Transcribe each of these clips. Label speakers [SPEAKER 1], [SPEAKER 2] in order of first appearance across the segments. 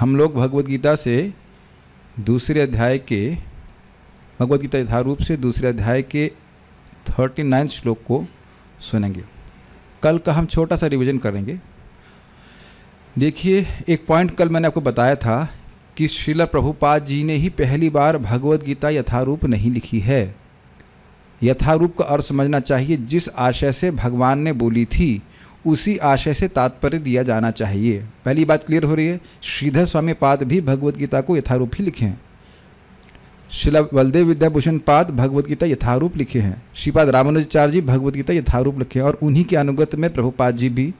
[SPEAKER 1] हम लोग भगवत गीता से दूसरे अध्याय के भगवत गीता यथारूप से दूसरे अध्याय के थर्टी नाइन श्लोक को सुनेंगे कल का हम छोटा सा रिवीजन करेंगे देखिए एक पॉइंट कल मैंने आपको बताया था कि श्रीला प्रभुपाद जी ने ही पहली बार भगवत गीता यथारूप नहीं लिखी है यथारूप का अर्थ समझना चाहिए जिस आशय से भगवान ने बोली थी उसी आशय से तात्पर्य दिया जाना चाहिए पहली बात क्लियर हो रही है श्रीधर स्वामी पाद भी भगवदगीता गीता को यथारूप ही लिखे हैं शिला बलदेव विद्याभूषण पाद भगवदगीता गीता यथारूप लिखे हैं श्रीपाद रामानुजाचार्य जी भगवदगीता गीता यथारूप लिखे हैं और उन्हीं के अनुगत में प्रभुपाद जी भी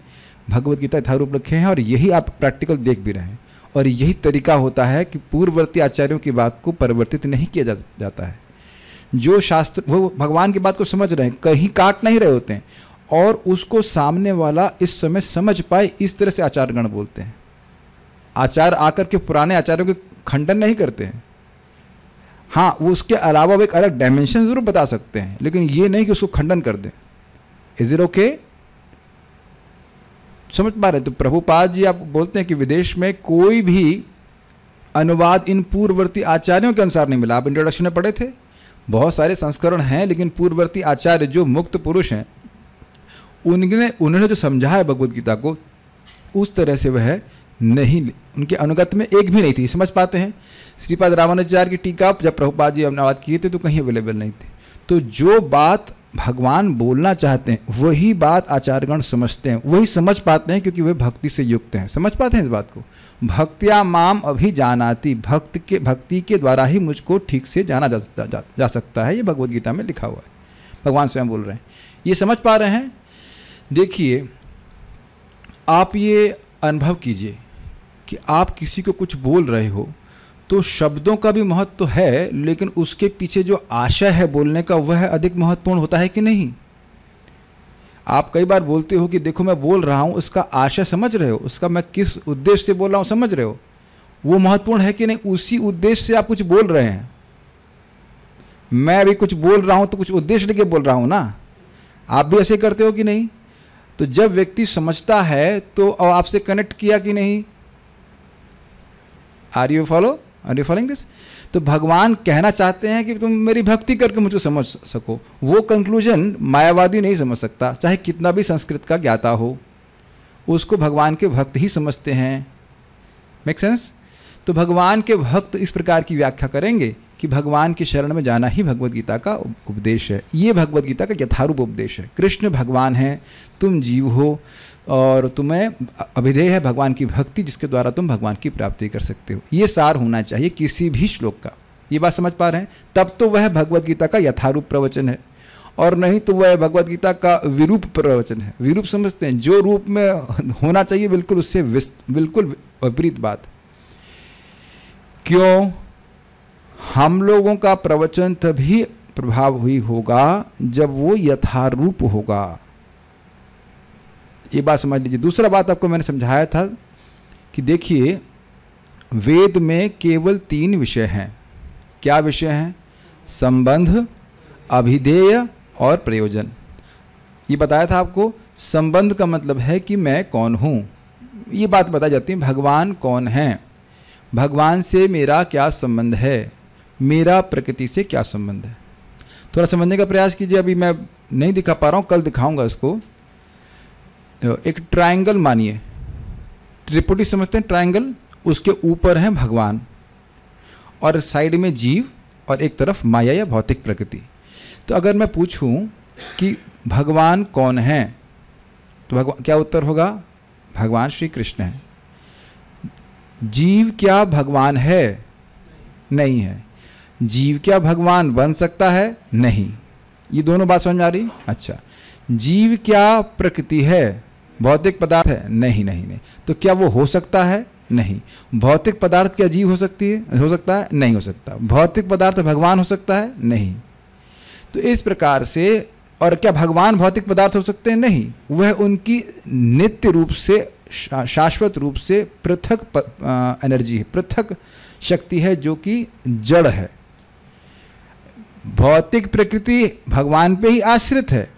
[SPEAKER 1] भगवदगीता गीता यथारूप लिखे हैं और यही आप प्रैक्टिकल देख भी रहे हैं और यही तरीका होता है कि पूर्ववर्ती आचार्यों की बात को परिवर्तित नहीं किया जाता है जो शास्त्र वो भगवान की बात को समझ रहे हैं कहीं काट नहीं रहे होते हैं और उसको सामने वाला इस समय समझ पाए इस तरह से गण बोलते हैं आचार आकर के पुराने आचार्यों के खंडन नहीं करते हैं हाँ वो उसके अलावा वो एक अलग डायमेंशन ज़रूर बता सकते हैं लेकिन ये नहीं कि उसको खंडन कर दें इज इट ओके समझ पा रहे तो प्रभुपाद जी आप बोलते हैं कि विदेश में कोई भी अनुवाद इन पूर्ववर्ती आचार्यों के अनुसार नहीं मिला आप इंट्रोडक्शन में पढ़े थे बहुत सारे संस्करण हैं लेकिन पूर्ववर्ती आचार्य जो मुक्त पुरुष हैं उनने उन्होंने जो समझा है भगवत गीता को उस तरह से वह नहीं उनके अनुगत में एक भी नहीं थी समझ पाते हैं श्रीपाद रामानुचार्य की टीका जब प्रभुपाद जी अनुवाद किए थे तो कहीं अवेलेबल नहीं थे तो जो बात भगवान बोलना चाहते हैं वही बात आचार्यगण समझते हैं वही समझ पाते हैं क्योंकि वे भक्ति से युक्त हैं समझ पाते हैं इस बात को भक्तिया माम अभी जानाती भक्त के भक्ति के द्वारा ही मुझको ठीक से जाना जा, जा, जा सकता है ये भगवदगीता गीता में लिखा हुआ है भगवान स्वयं बोल रहे हैं ये समझ पा रहे हैं देखिए आप ये अनुभव कीजिए कि आप किसी को कुछ बोल रहे हो तो शब्दों का भी महत्व तो है लेकिन उसके पीछे जो आशय है बोलने का वह अधिक महत्वपूर्ण होता है कि नहीं आप कई बार बोलते हो कि देखो मैं बोल रहा हूँ उसका आशय समझ रहे हो उसका मैं किस उद्देश्य से बोल रहा हूँ समझ रहे हो वो महत्वपूर्ण है कि नहीं उसी उद्देश्य से आप कुछ बोल रहे हैं मैं अभी कुछ बोल रहा हूँ तो कुछ उद्देश्य लेके बोल रहा हूँ ना आप भी ऐसे करते हो कि नहीं तो जब व्यक्ति समझता है तो आपसे कनेक्ट किया कि नहीं are you follow are you following this तो भगवान कहना चाहते हैं कि तुम मेरी भक्ति करके मुझे समझ सको वो कंक्लूजन मायावादी नहीं समझ सकता चाहे कितना भी संस्कृत का ज्ञाता हो उसको भगवान के भक्त ही समझते हैं मेक सेंस तो भगवान के भक्त इस प्रकार की व्याख्या करेंगे कि भगवान की शरण में जाना ही भगवत गीता का उपदेश है ये भगवत गीता का यथारूप उपदेश है कृष्ण भगवान हैं तुम जीव हो और तुम्हें अभिधेय है भगवान की भक्ति जिसके द्वारा तुम भगवान की प्राप्ति कर सकते हो ये सार होना चाहिए किसी भी श्लोक का ये बात समझ पा रहे हैं तब तो वह भगवदगीता गीता का यथारूप प्रवचन है और नहीं तो वह भगवदगीता गीता का विरूप प्रवचन है विरूप समझते हैं जो रूप में होना चाहिए बिल्कुल उससे बिल्कुल विपरीत बात क्यों हम लोगों का प्रवचन तभी प्रभाव हुई होगा जब वो यथारूप होगा ये बात समझ लीजिए दूसरा बात आपको मैंने समझाया था कि देखिए वेद में केवल तीन विषय हैं क्या विषय हैं संबंध अभिधेय और प्रयोजन ये बताया था आपको संबंध का मतलब है कि मैं कौन हूँ ये बात बताई जाती है भगवान कौन है भगवान से मेरा क्या संबंध है मेरा प्रकृति से क्या संबंध है थोड़ा समझने का प्रयास कीजिए अभी मैं नहीं दिखा पा रहा हूँ कल दिखाऊंगा इसको तो एक ट्रायंगल मानिए त्रिपुटी समझते हैं ट्रायंगल उसके ऊपर हैं भगवान और साइड में जीव और एक तरफ माया या भौतिक प्रकृति तो अगर मैं पूछूं कि भगवान कौन है तो भगवान क्या उत्तर होगा भगवान श्री कृष्ण है जीव क्या भगवान है नहीं है जीव क्या भगवान बन सकता है नहीं ये दोनों बात समझ में आ रही अच्छा जीव क्या प्रकृति है भौतिक पदार्थ है नहीं नहीं नहीं तो क्या वो हो सकता है नहीं भौतिक पदार्थ क्या जीव हो सकती है हो सकता है नहीं हो सकता भौतिक पदार्थ भगवान हो सकता है नहीं तो इस प्रकार से और क्या भगवान भौतिक पदार्थ हो सकते हैं नहीं वह उनकी नित्य रूप से शाश्वत रूप से पृथक एनर्जी है पृथक शक्ति है जो कि जड़ है भौतिक प्रकृति भगवान पे ही आश्रित है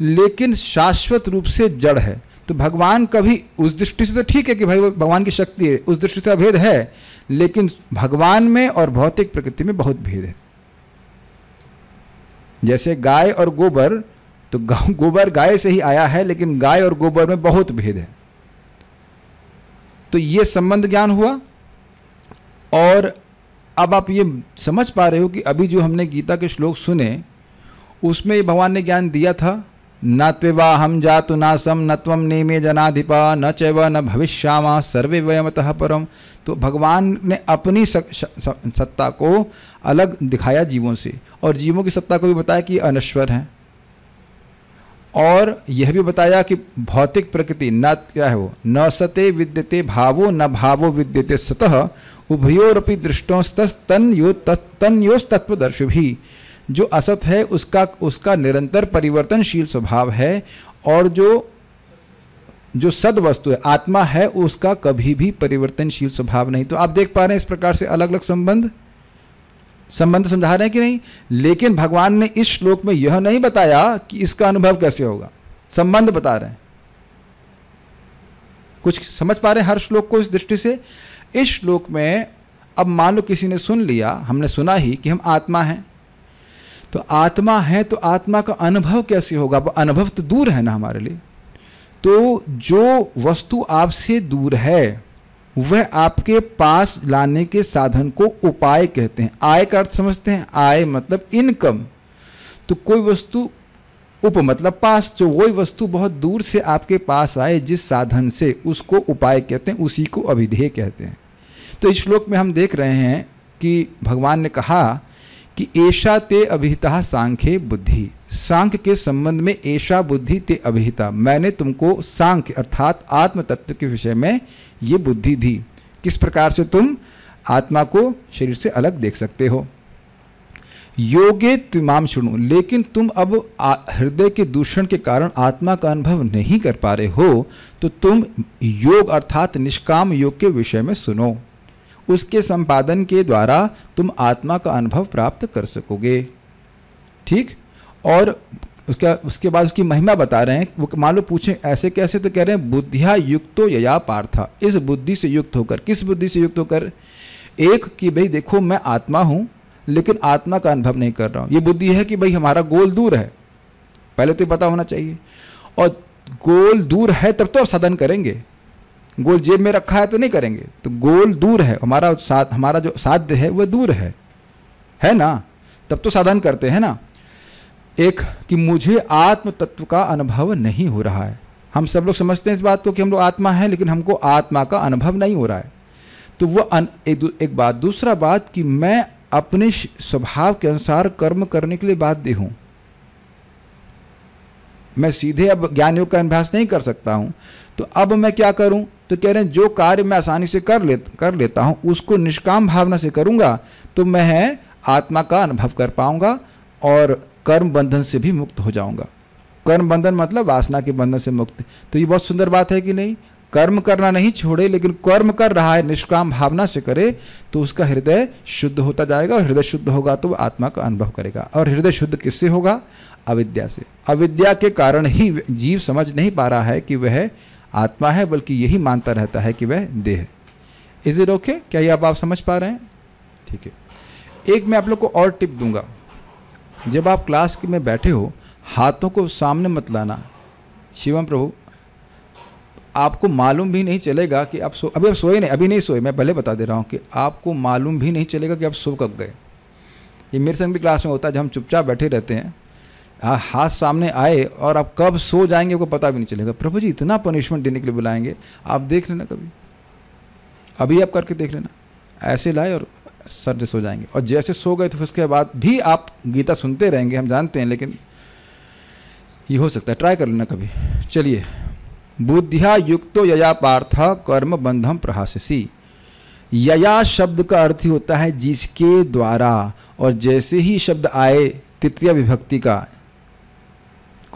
[SPEAKER 1] लेकिन शाश्वत रूप से जड़ है तो भगवान कभी उस दृष्टि से तो ठीक है कि भाई भगवान की शक्ति है उस दृष्टि से अभेद है लेकिन भगवान में और भौतिक प्रकृति में बहुत भेद है जैसे गाय और गोबर तो गोबर गाय से ही आया है लेकिन गाय और गोबर में बहुत भेद है तो ये संबंध ज्ञान हुआ और अब आप ये समझ पा रहे हो कि अभी जो हमने गीता के श्लोक सुने उसमें भगवान ने ज्ञान दिया था न त्विवा हम जातु नासम न त्वम नेमे जनाधिपा न चैव न भविष्यामा सर्वे वयमतः परम तो भगवान ने अपनी सत्ता को अलग दिखाया जीवों से और जीवों की सत्ता को भी बताया कि अनश्वर हैं और यह भी बताया कि भौतिक प्रकृति न क्या है वो न सते विद्यते भावो न भावो विद्यते सतः उभयोरपि दृष्टोस्तन यो तन तत्व दर्श भी जो असत है उसका उसका निरंतर परिवर्तनशील स्वभाव है और जो जो सद वस्तु है आत्मा है उसका कभी भी परिवर्तनशील स्वभाव नहीं तो आप देख पा रहे हैं इस प्रकार से अलग अलग संबंध संबंध समझा रहे हैं कि नहीं लेकिन भगवान ने इस श्लोक में यह नहीं बताया कि इसका अनुभव कैसे होगा संबंध बता रहे हैं कुछ समझ पा रहे हैं हर श्लोक को इस दृष्टि से इस श्लोक में अब मान लो किसी ने सुन लिया हमने सुना ही कि हम आत्मा हैं तो आत्मा है तो आत्मा का अनुभव कैसे होगा अब अनुभव तो दूर है ना हमारे लिए तो जो वस्तु आपसे दूर है वह आपके पास लाने के साधन को उपाय कहते हैं आय का अर्थ समझते हैं आय मतलब इनकम तो कोई वस्तु उप मतलब पास जो वही वस्तु बहुत दूर से आपके पास आए जिस साधन से उसको उपाय कहते हैं उसी को अभिधेय कहते हैं तो इस श्लोक में हम देख रहे हैं कि भगवान ने कहा कि ऐशा ते अभिहिता सांख्य बुद्धि सांख्य के संबंध में ऐशा बुद्धि ते अभिहिता मैंने तुमको सांख्य अर्थात आत्म तत्व के विषय में ये बुद्धि दी किस प्रकार से तुम आत्मा को शरीर से अलग देख सकते हो योगे तिमाम शुणु लेकिन तुम अब हृदय के दूषण के कारण आत्मा का अनुभव नहीं कर पा रहे हो तो तुम योग अर्थात निष्काम योग के विषय में सुनो उसके संपादन के द्वारा तुम आत्मा का अनुभव प्राप्त कर सकोगे ठीक और उसका उसके बाद उसकी महिमा बता रहे हैं वो मान लो पूछें ऐसे कैसे तो कह रहे हैं बुद्धिया युक्तो यया पार्था इस बुद्धि से युक्त होकर किस बुद्धि से युक्त होकर एक कि भाई देखो मैं आत्मा हूँ लेकिन आत्मा का अनुभव नहीं कर रहा हूँ ये बुद्धि है कि भाई हमारा गोल दूर है पहले तो पता होना चाहिए और गोल दूर है तब तो आप साधन करेंगे गोल जेब में रखा है तो नहीं करेंगे तो गोल दूर है हमारा साथ हमारा जो साध्य है वह दूर है है ना तब तो साधन करते हैं ना एक कि मुझे आत्म तत्व का अनुभव नहीं हो रहा है हम सब लोग समझते हैं इस बात को कि हम लोग आत्मा हैं लेकिन हमको आत्मा का अनुभव नहीं हो रहा है तो वह एक, एक बात दूसरा बात कि मैं अपने स्वभाव के अनुसार कर्म करने के लिए बाध्य हूँ मैं सीधे अब ज्ञान योग का अभ्यास नहीं कर सकता हूँ तो अब मैं क्या करूँ तो कह रहे हैं जो कार्य मैं आसानी से कर ले कर लेता हूँ उसको निष्काम भावना से करूँगा तो मैं आत्मा का अनुभव कर पाऊँगा और कर्म बंधन से भी मुक्त हो जाऊँगा कर्म बंधन मतलब वासना के बंधन से मुक्त तो ये बहुत सुंदर बात है कि नहीं कर्म करना नहीं छोड़े लेकिन कर्म कर रहा है निष्काम भावना से करे तो उसका हृदय शुद्ध होता जाएगा और हृदय शुद्ध होगा तो आत्मा का अनुभव करेगा और हृदय शुद्ध किससे होगा अविद्या से अविद्या के कारण ही जीव समझ नहीं पा रहा है कि वह आत्मा है बल्कि यही मानता रहता है कि वह देह है इज इट ओके क्या ये अब आप समझ पा रहे हैं ठीक है एक मैं आप लोग को और टिप दूंगा जब आप क्लास में बैठे हो हाथों को सामने मत लाना शिवम प्रभु आपको मालूम भी नहीं चलेगा कि आप सो अभी आप सोए नहीं अभी नहीं सोए मैं पहले बता दे रहा हूँ कि आपको मालूम भी नहीं चलेगा कि आप सो कब गए ये मेरे संग भी क्लास में होता है जब हम चुपचाप बैठे रहते हैं हाथ सामने आए और आप कब सो जाएंगे आपको पता भी नहीं चलेगा प्रभु जी इतना पनिशमेंट देने के लिए बुलाएंगे आप देख लेना कभी अभी आप करके देख लेना ऐसे लाए और सर से सो जाएंगे और जैसे सो गए तो उसके बाद भी आप गीता सुनते रहेंगे हम जानते हैं लेकिन ये हो सकता है ट्राई कर लेना कभी चलिए बुद्धिया युक्तो यया पार्थ कर्म बंधम प्रहाससी यया शब्द का अर्थ ही होता है जिसके द्वारा और जैसे ही शब्द आए तृतीय विभक्ति का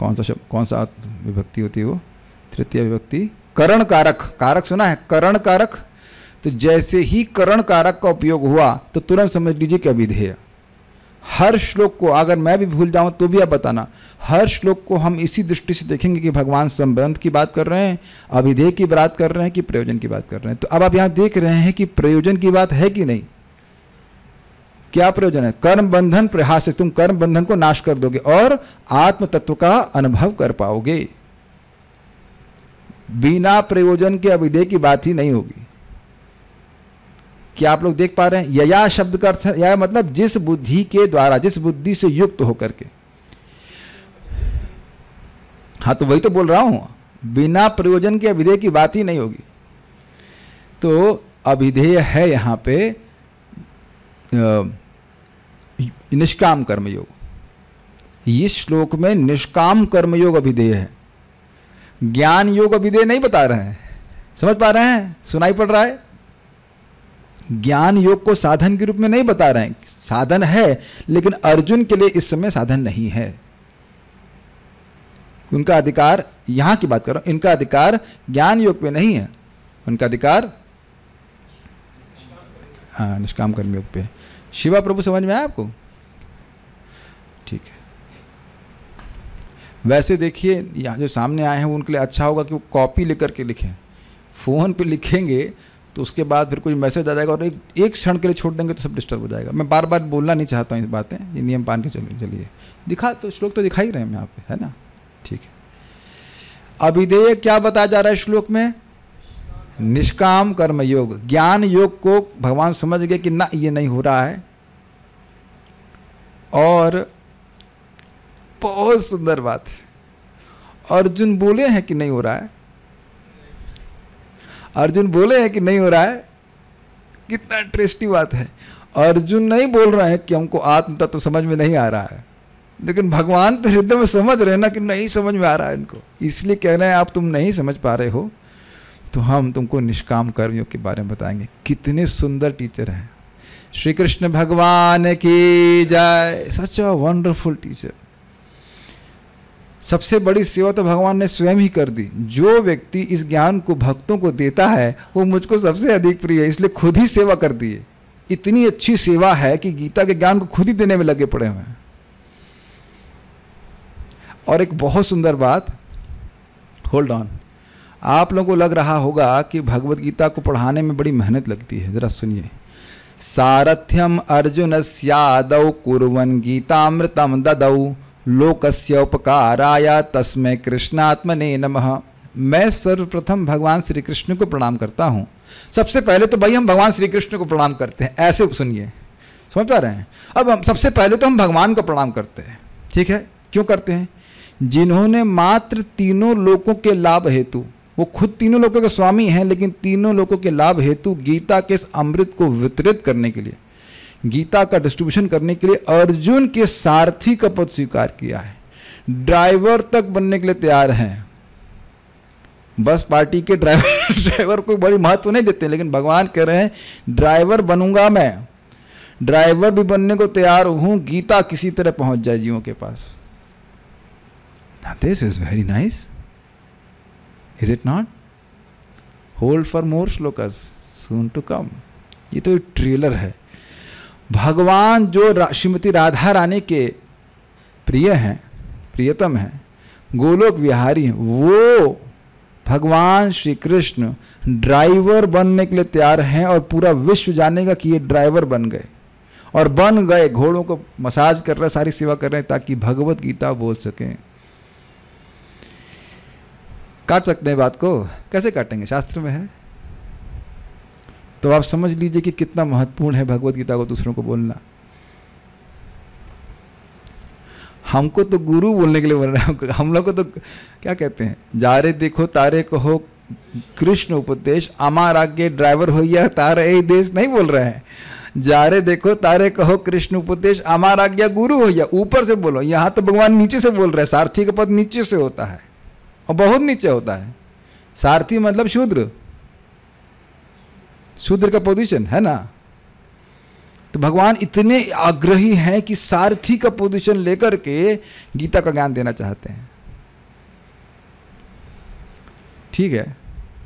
[SPEAKER 1] कौन सा शब्द कौन सा विभक्ति होती है वो तृतीय विभक्ति करण कारक कारक सुना है करण कारक तो जैसे ही करण कारक का उपयोग हुआ तो तुरंत समझ लीजिए कि अभिधेय हर श्लोक को अगर मैं भी भूल जाऊं तो भी आप बताना हर श्लोक को हम इसी दृष्टि से देखेंगे कि भगवान संबंध की बात कर रहे हैं अभिधेय की बात कर रहे हैं कि प्रयोजन की बात कर रहे हैं तो अब आप यहाँ देख रहे हैं कि प्रयोजन की बात है कि नहीं क्या प्रयोजन है कर्म बंधन प्रयास तुम कर्म बंधन को नाश कर दोगे और आत्म तत्व का अनुभव कर पाओगे बिना प्रयोजन के अविधेय की बात ही नहीं होगी क्या आप लोग देख पा रहे हैं यया शब्द का अर्थ या मतलब जिस बुद्धि के द्वारा जिस बुद्धि से युक्त होकर के हाँ तो वही तो बोल रहा हूं बिना प्रयोजन के अभिधेय की बात ही नहीं होगी तो अभिधेय है यहां पे निष्काम कर्मयोग इस श्लोक में निष्काम कर्मयोग अभिधेय है ज्ञान योग अभिधेय नहीं बता रहे हैं समझ पा रहे हैं सुनाई पड़ रहा है ज्ञान योग को साधन के रूप में नहीं बता रहे हैं साधन है लेकिन अर्जुन के लिए इस समय साधन नहीं है उनका अधिकार यहां की बात कर रहा हूं इनका अधिकार ज्ञान योग पे नहीं है उनका अधिकार हाँ निष्काम कर्म योग पे शिवा प्रभु समझ में आया आपको ठीक है वैसे देखिए यहाँ जो सामने आए हैं उनके लिए अच्छा होगा कि वो कॉपी लेकर के लिखें फ़ोन पे लिखेंगे तो उसके बाद फिर कोई मैसेज आ जाएगा और एक एक क्षण के लिए छोड़ देंगे तो सब डिस्टर्ब हो जाएगा मैं बार बार बोलना नहीं चाहता हूँ इस बातें ये नियम पान के चलिए चलिए दिखा तो श्लोक तो दिखा ही रहे हैं यहाँ पे है ना ठीक है अभिधेय क्या बताया जा रहा है श्लोक में निष्काम कर्म योग ज्ञान योग को भगवान समझ गए कि ना ये नहीं हो रहा है और बहुत सुंदर बात है अर्जुन बोले हैं कि नहीं हो रहा है अर्जुन बोले हैं कि नहीं हो रहा है कितना इंटरेस्टिंग बात है अर्जुन नहीं बोल रहे हैं कि हमको आत्म तत्व तो समझ में नहीं आ रहा है लेकिन भगवान तो हृदय में समझ रहे हैं ना कि नहीं समझ में आ रहा है इनको इसलिए कह रहे हैं आप तुम नहीं समझ पा रहे हो तो हम तुमको निष्काम कर्मियों के बारे में बताएंगे कितने सुंदर टीचर हैं श्री कृष्ण भगवान की जय सच अ वंडरफुल टीचर सबसे बड़ी सेवा तो भगवान ने स्वयं ही कर दी जो व्यक्ति इस ज्ञान को भक्तों को देता है वो मुझको सबसे अधिक प्रिय है इसलिए खुद ही सेवा कर है इतनी अच्छी सेवा है कि गीता के ज्ञान को खुद ही देने में लगे पड़े हुए हैं और एक बहुत सुंदर बात होल्ड ऑन आप लोगों को लग रहा होगा कि भगवत गीता को पढ़ाने में बड़ी मेहनत लगती है ज़रा सुनिए सारथ्यम अर्जुन स्यादौ कुरवन गीतामृतम ददऊ लोकस्य उपकाराय तस्मय कृष्णात्मने नमः मैं सर्वप्रथम भगवान श्री कृष्ण को प्रणाम करता हूँ सबसे पहले तो भाई हम भगवान श्री कृष्ण को प्रणाम करते हैं ऐसे सुनिए समझ पा रहे हैं अब हम सबसे पहले तो हम भगवान को प्रणाम करते हैं ठीक है क्यों करते हैं जिन्होंने मात्र तीनों लोगों के लाभ हेतु वो खुद तीनों लोगों के स्वामी हैं लेकिन तीनों लोगों के लाभ हेतु गीता के इस अमृत को वितरित करने के लिए गीता का डिस्ट्रीब्यूशन करने के लिए अर्जुन के सारथी का पद स्वीकार किया है ड्राइवर तक बनने के लिए तैयार हैं बस पार्टी के ड्राइवर ड्राइवर को बड़ी महत्व नहीं देते लेकिन भगवान कह रहे हैं ड्राइवर बनूंगा मैं ड्राइवर भी बनने को तैयार हूं गीता किसी तरह पहुंच जाए जीवों के पास this is very nice is it not hold for more श्लोकस सून टू कम ये तो एक ट्रेलर है भगवान जो श्रीमती राधा रानी के प्रिय हैं प्रियतम हैं गोलोक विहारी हैं वो भगवान श्री कृष्ण ड्राइवर बनने के लिए तैयार हैं और पूरा विश्व जानेगा कि ये ड्राइवर बन गए और बन गए घोड़ों को मसाज कर रहे सारी सेवा कर रहे हैं ताकि भगवत गीता बोल सकें काट सकते हैं बात को कैसे काटेंगे शास्त्र में है तो आप समझ लीजिए कि कितना महत्वपूर्ण है भगवत गीता को दूसरों को बोलना हमको तो गुरु बोलने के लिए बोल रहे हैं हम लोग को तो क्या कहते हैं जारे देखो तारे कहो कृष्ण उपदेश अमार आगे ड्राइवर हो या तारे देश नहीं बोल रहे हैं जारे देखो तारे कहो कृष्ण उपदेश अमार आज्ञा गुरु हो या ऊपर से बोलो यहाँ तो भगवान नीचे से बोल रहे हैं सारथी का पद नीचे से होता है और बहुत नीचे होता है सारथी मतलब शूद्र शूद्र का पोजिशन है ना तो भगवान इतने आग्रही हैं कि सारथी का पोजिशन लेकर के गीता का ज्ञान देना चाहते हैं ठीक है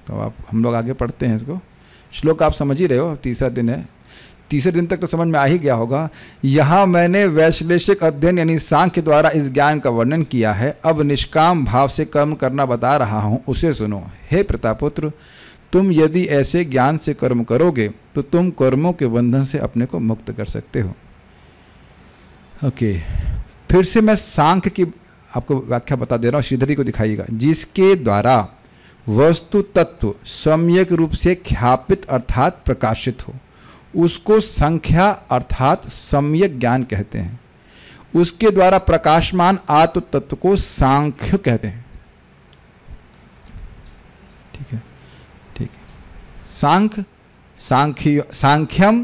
[SPEAKER 1] तो आप हम लोग आगे पढ़ते हैं इसको श्लोक आप समझ ही रहे हो तीसरा दिन है तीसरे दिन तक तो समझ में आ ही गया होगा यहाँ मैंने वैश्लेषिक अध्ययन यानी सांख्य द्वारा इस ज्ञान का वर्णन किया है अब निष्काम भाव से कर्म करना बता रहा हूँ उसे सुनो हे प्रतापुत्र पुत्र तुम यदि ऐसे ज्ञान से कर्म करोगे तो तुम कर्मों के बंधन से अपने को मुक्त कर सकते हो ओके फिर से मैं सांख की आपको व्याख्या बता दे रहा हूँ श्रीधरी को दिखाइएगा जिसके द्वारा वस्तु तत्व सम्यक रूप से ख्यापित अर्थात प्रकाशित हो उसको संख्या अर्थात सम्यक ज्ञान कहते हैं उसके द्वारा प्रकाशमान आत्म तत्व को सांख्य कहते हैं सांख सांख्य सांख्यम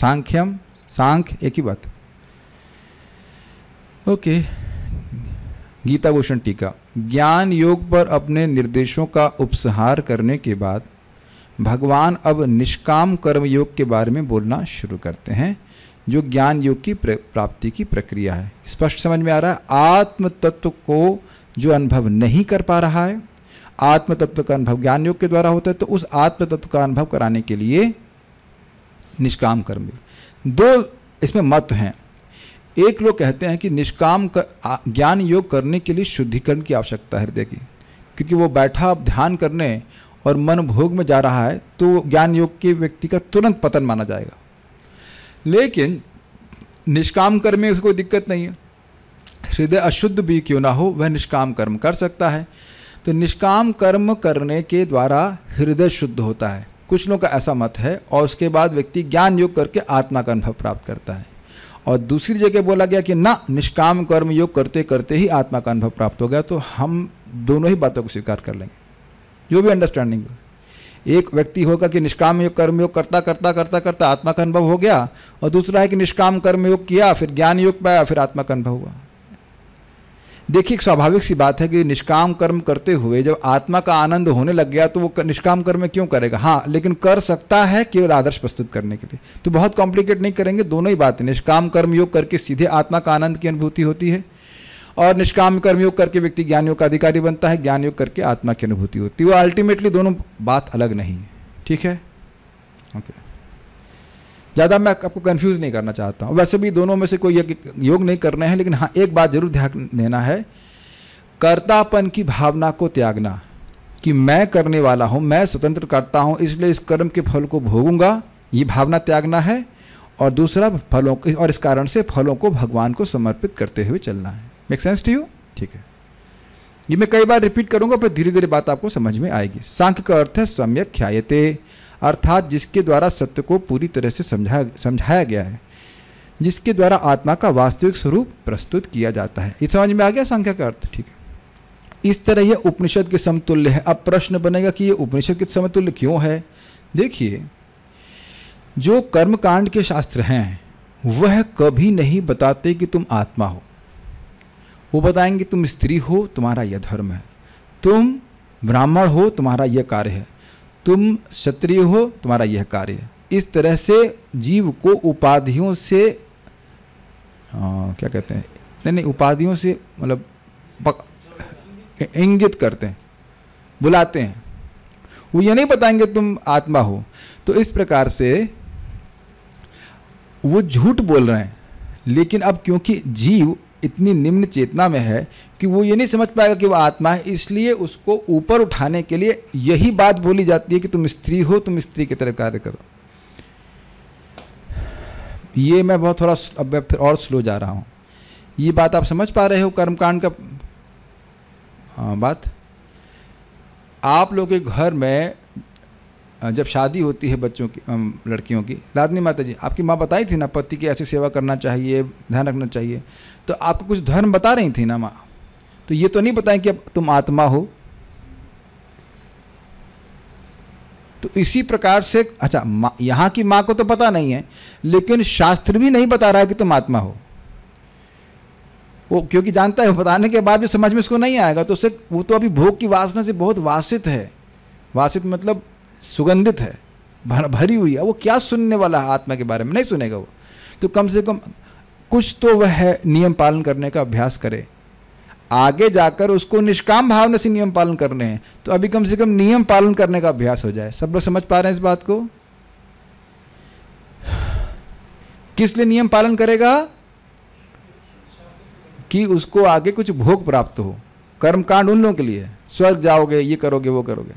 [SPEAKER 1] सांख्यम सांख एक ही बात ओके गीता भूषण टीका ज्ञान योग पर अपने निर्देशों का उपसहार करने के बाद भगवान अब निष्काम कर्म योग के बारे में बोलना शुरू करते हैं जो ज्ञान योग की प्राप्ति की प्रक्रिया है स्पष्ट समझ में आ रहा है आत्म तत्व को जो अनुभव नहीं कर पा रहा है आत्म तत्व का अनुभव ज्ञान योग के द्वारा होता है तो उस आत्म तत्व का अनुभव कराने के लिए निष्काम कर्म भी दो इसमें मत हैं एक लोग कहते हैं कि निष्काम कर, ज्ञान योग करने के लिए शुद्धिकरण की आवश्यकता है हृदय की क्योंकि वो बैठा ध्यान करने और मन भोग में जा रहा है तो ज्ञान योग के व्यक्ति का तुरंत पतन माना जाएगा लेकिन निष्काम कर्म में उसको दिक्कत नहीं है हृदय अशुद्ध भी क्यों ना हो वह निष्काम कर्म कर सकता है तो निष्काम कर्म करने के द्वारा हृदय शुद्ध होता है कुछ लोगों का ऐसा मत है और उसके बाद व्यक्ति ज्ञान योग करके आत्मा का अनुभव प्राप्त करता है और दूसरी जगह बोला गया कि ना निष्काम कर्म योग करते करते ही आत्मा का अनुभव प्राप्त हो गया तो हम दोनों ही बातों को स्वीकार कर लेंगे जो भी अंडरस्टैंडिंग एक व्यक्ति होगा कि निष्काम योग कर्म योग करता करता करता करता आत्मा का अनुभव हो गया और दूसरा है कि निष्काम कर्म योग किया फिर ज्ञान योग पाया फिर आत्मा का अनुभव हुआ देखिए एक स्वाभाविक सी बात है कि निष्काम कर्म करते हुए जब आत्मा का आनंद होने लग गया तो वो निष्काम कर्म क्यों करेगा हाँ लेकिन कर सकता है केवल आदर्श प्रस्तुत करने के लिए तो बहुत कॉम्प्लिकेट नहीं करेंगे दोनों ही बातें निष्काम कर्म योग करके सीधे आत्मा का आनंद की अनुभूति होती है और निष्काम कर्म योग करके व्यक्ति ज्ञान योग का अधिकारी बनता है ज्ञान योग करके आत्मा की अनुभूति होती है वो अल्टीमेटली दोनों बात अलग नहीं है ठीक है ओके ज़्यादा मैं आपको कन्फ्यूज़ नहीं करना चाहता हूँ वैसे भी दोनों में से कोई योग नहीं करना हैं लेकिन हाँ एक बात जरूर ध्यान देना है कर्तापन की भावना को त्यागना कि मैं करने वाला हूँ मैं स्वतंत्र करता हूँ इसलिए इस कर्म के फल को भोगूंगा ये भावना त्यागना है और दूसरा फलों और इस कारण से फलों को भगवान को समर्पित करते हुए चलना है मेक सेंस टू यू ठीक है ये मैं कई बार रिपीट करूंगा पर धीरे धीरे बात आपको समझ में आएगी सांख्य का अर्थ है सम्यक ख्यायते अर्थात जिसके द्वारा सत्य को पूरी तरह से समझा समझाया गया है जिसके द्वारा आत्मा का वास्तविक स्वरूप प्रस्तुत किया जाता है ये समझ में आ गया संख्या का अर्थ ठीक है इस तरह यह उपनिषद के समतुल्य है अब प्रश्न बनेगा कि यह उपनिषद के समतुल्य क्यों है देखिए जो कर्मकांड के शास्त्र हैं वह कभी नहीं बताते कि तुम आत्मा हो वो बताएंगे तुम स्त्री हो तुम्हारा यह धर्म है तुम ब्राह्मण हो तुम्हारा यह कार्य है तुम क्षत्रिय हो तुम्हारा यह कार्य इस तरह से जीव को उपाधियों से आ, क्या कहते हैं नहीं नहीं उपाधियों से मतलब इंगित करते हैं बुलाते हैं वो ये नहीं बताएंगे तुम आत्मा हो तो इस प्रकार से वो झूठ बोल रहे हैं लेकिन अब क्योंकि जीव इतनी निम्न चेतना में है कि वो ये नहीं समझ पाएगा कि वो आत्मा है इसलिए उसको ऊपर उठाने के लिए यही बात बोली जाती है कि तुम स्त्री हो तुम स्त्री की तरह कार्य करो ये मैं बहुत थोड़ा अब मैं फिर और स्लो जा रहा हूँ ये बात आप समझ पा रहे हो कर्मकांड का आ, हाँ, बात आप लोग के घर में जब शादी होती है बच्चों की लड़कियों की लादनी माता जी आपकी माँ बताई थी ना पति की ऐसी सेवा करना चाहिए ध्यान रखना चाहिए तो आपको कुछ धर्म बता रही थी ना माँ तो ये तो नहीं बताएं कि अब तुम आत्मा हो तो इसी प्रकार से अच्छा यहां यहाँ की माँ को तो पता नहीं है लेकिन शास्त्र भी नहीं बता रहा है कि तुम आत्मा हो वो क्योंकि जानता है बताने के बाद भी समझ में उसको नहीं आएगा तो उसे वो तो अभी भोग की वासना से बहुत वासित है वासित मतलब सुगंधित है भर, भरी हुई है वो क्या सुनने वाला है आत्मा के बारे में नहीं सुनेगा वो तो कम से कम कुछ तो वह नियम पालन करने का अभ्यास करे आगे जाकर उसको निष्काम भावना से नियम पालन करने हैं तो अभी कम से कम नियम पालन करने का अभ्यास हो जाए सब लोग समझ पा रहे हैं इस बात को किस लिए नियम पालन करेगा कि उसको आगे कुछ भोग प्राप्त हो कर्म कांड उन लोगों के लिए स्वर्ग जाओगे ये करोगे वो करोगे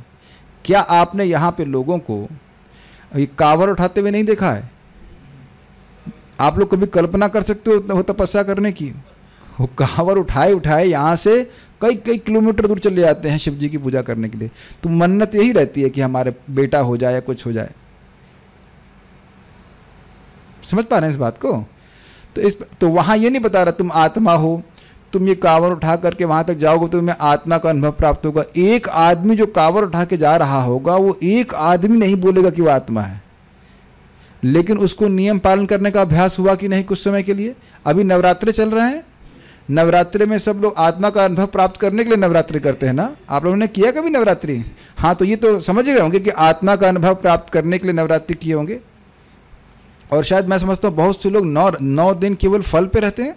[SPEAKER 1] क्या आपने यहां पे लोगों को ये कावर उठाते हुए नहीं देखा है आप लोग कभी कल्पना कर सकते हो वो तपस्या करने की वो कांवर उठाए उठाए यहाँ से कई कई किलोमीटर दूर चले जाते हैं शिव जी की पूजा करने के लिए तो मन्नत यही रहती है कि हमारे बेटा हो जाए या कुछ हो जाए समझ पा रहे हैं इस बात को तो इस तो वहाँ ये नहीं बता रहा तुम आत्मा हो तुम ये कांवर उठा करके वहाँ तक जाओगे तो तुम्हें आत्मा का अनुभव प्राप्त होगा एक आदमी जो कांवर उठा के जा रहा होगा वो एक आदमी नहीं बोलेगा कि वह आत्मा है लेकिन उसको नियम पालन करने का अभ्यास हुआ कि नहीं कुछ समय के लिए अभी नवरात्रे चल रहे हैं नवरात्रे में सब लोग आत्मा का अनुभव प्राप्त करने के लिए नवरात्रि करते हैं ना आप लोगों ने किया कभी नवरात्रि हाँ तो ये तो समझ रहे होंगे कि आत्मा का अनुभव प्राप्त करने के लिए नवरात्रि किए होंगे और शायद मैं समझता हूँ बहुत से लोग नौ नौ दिन केवल फल पे रहते हैं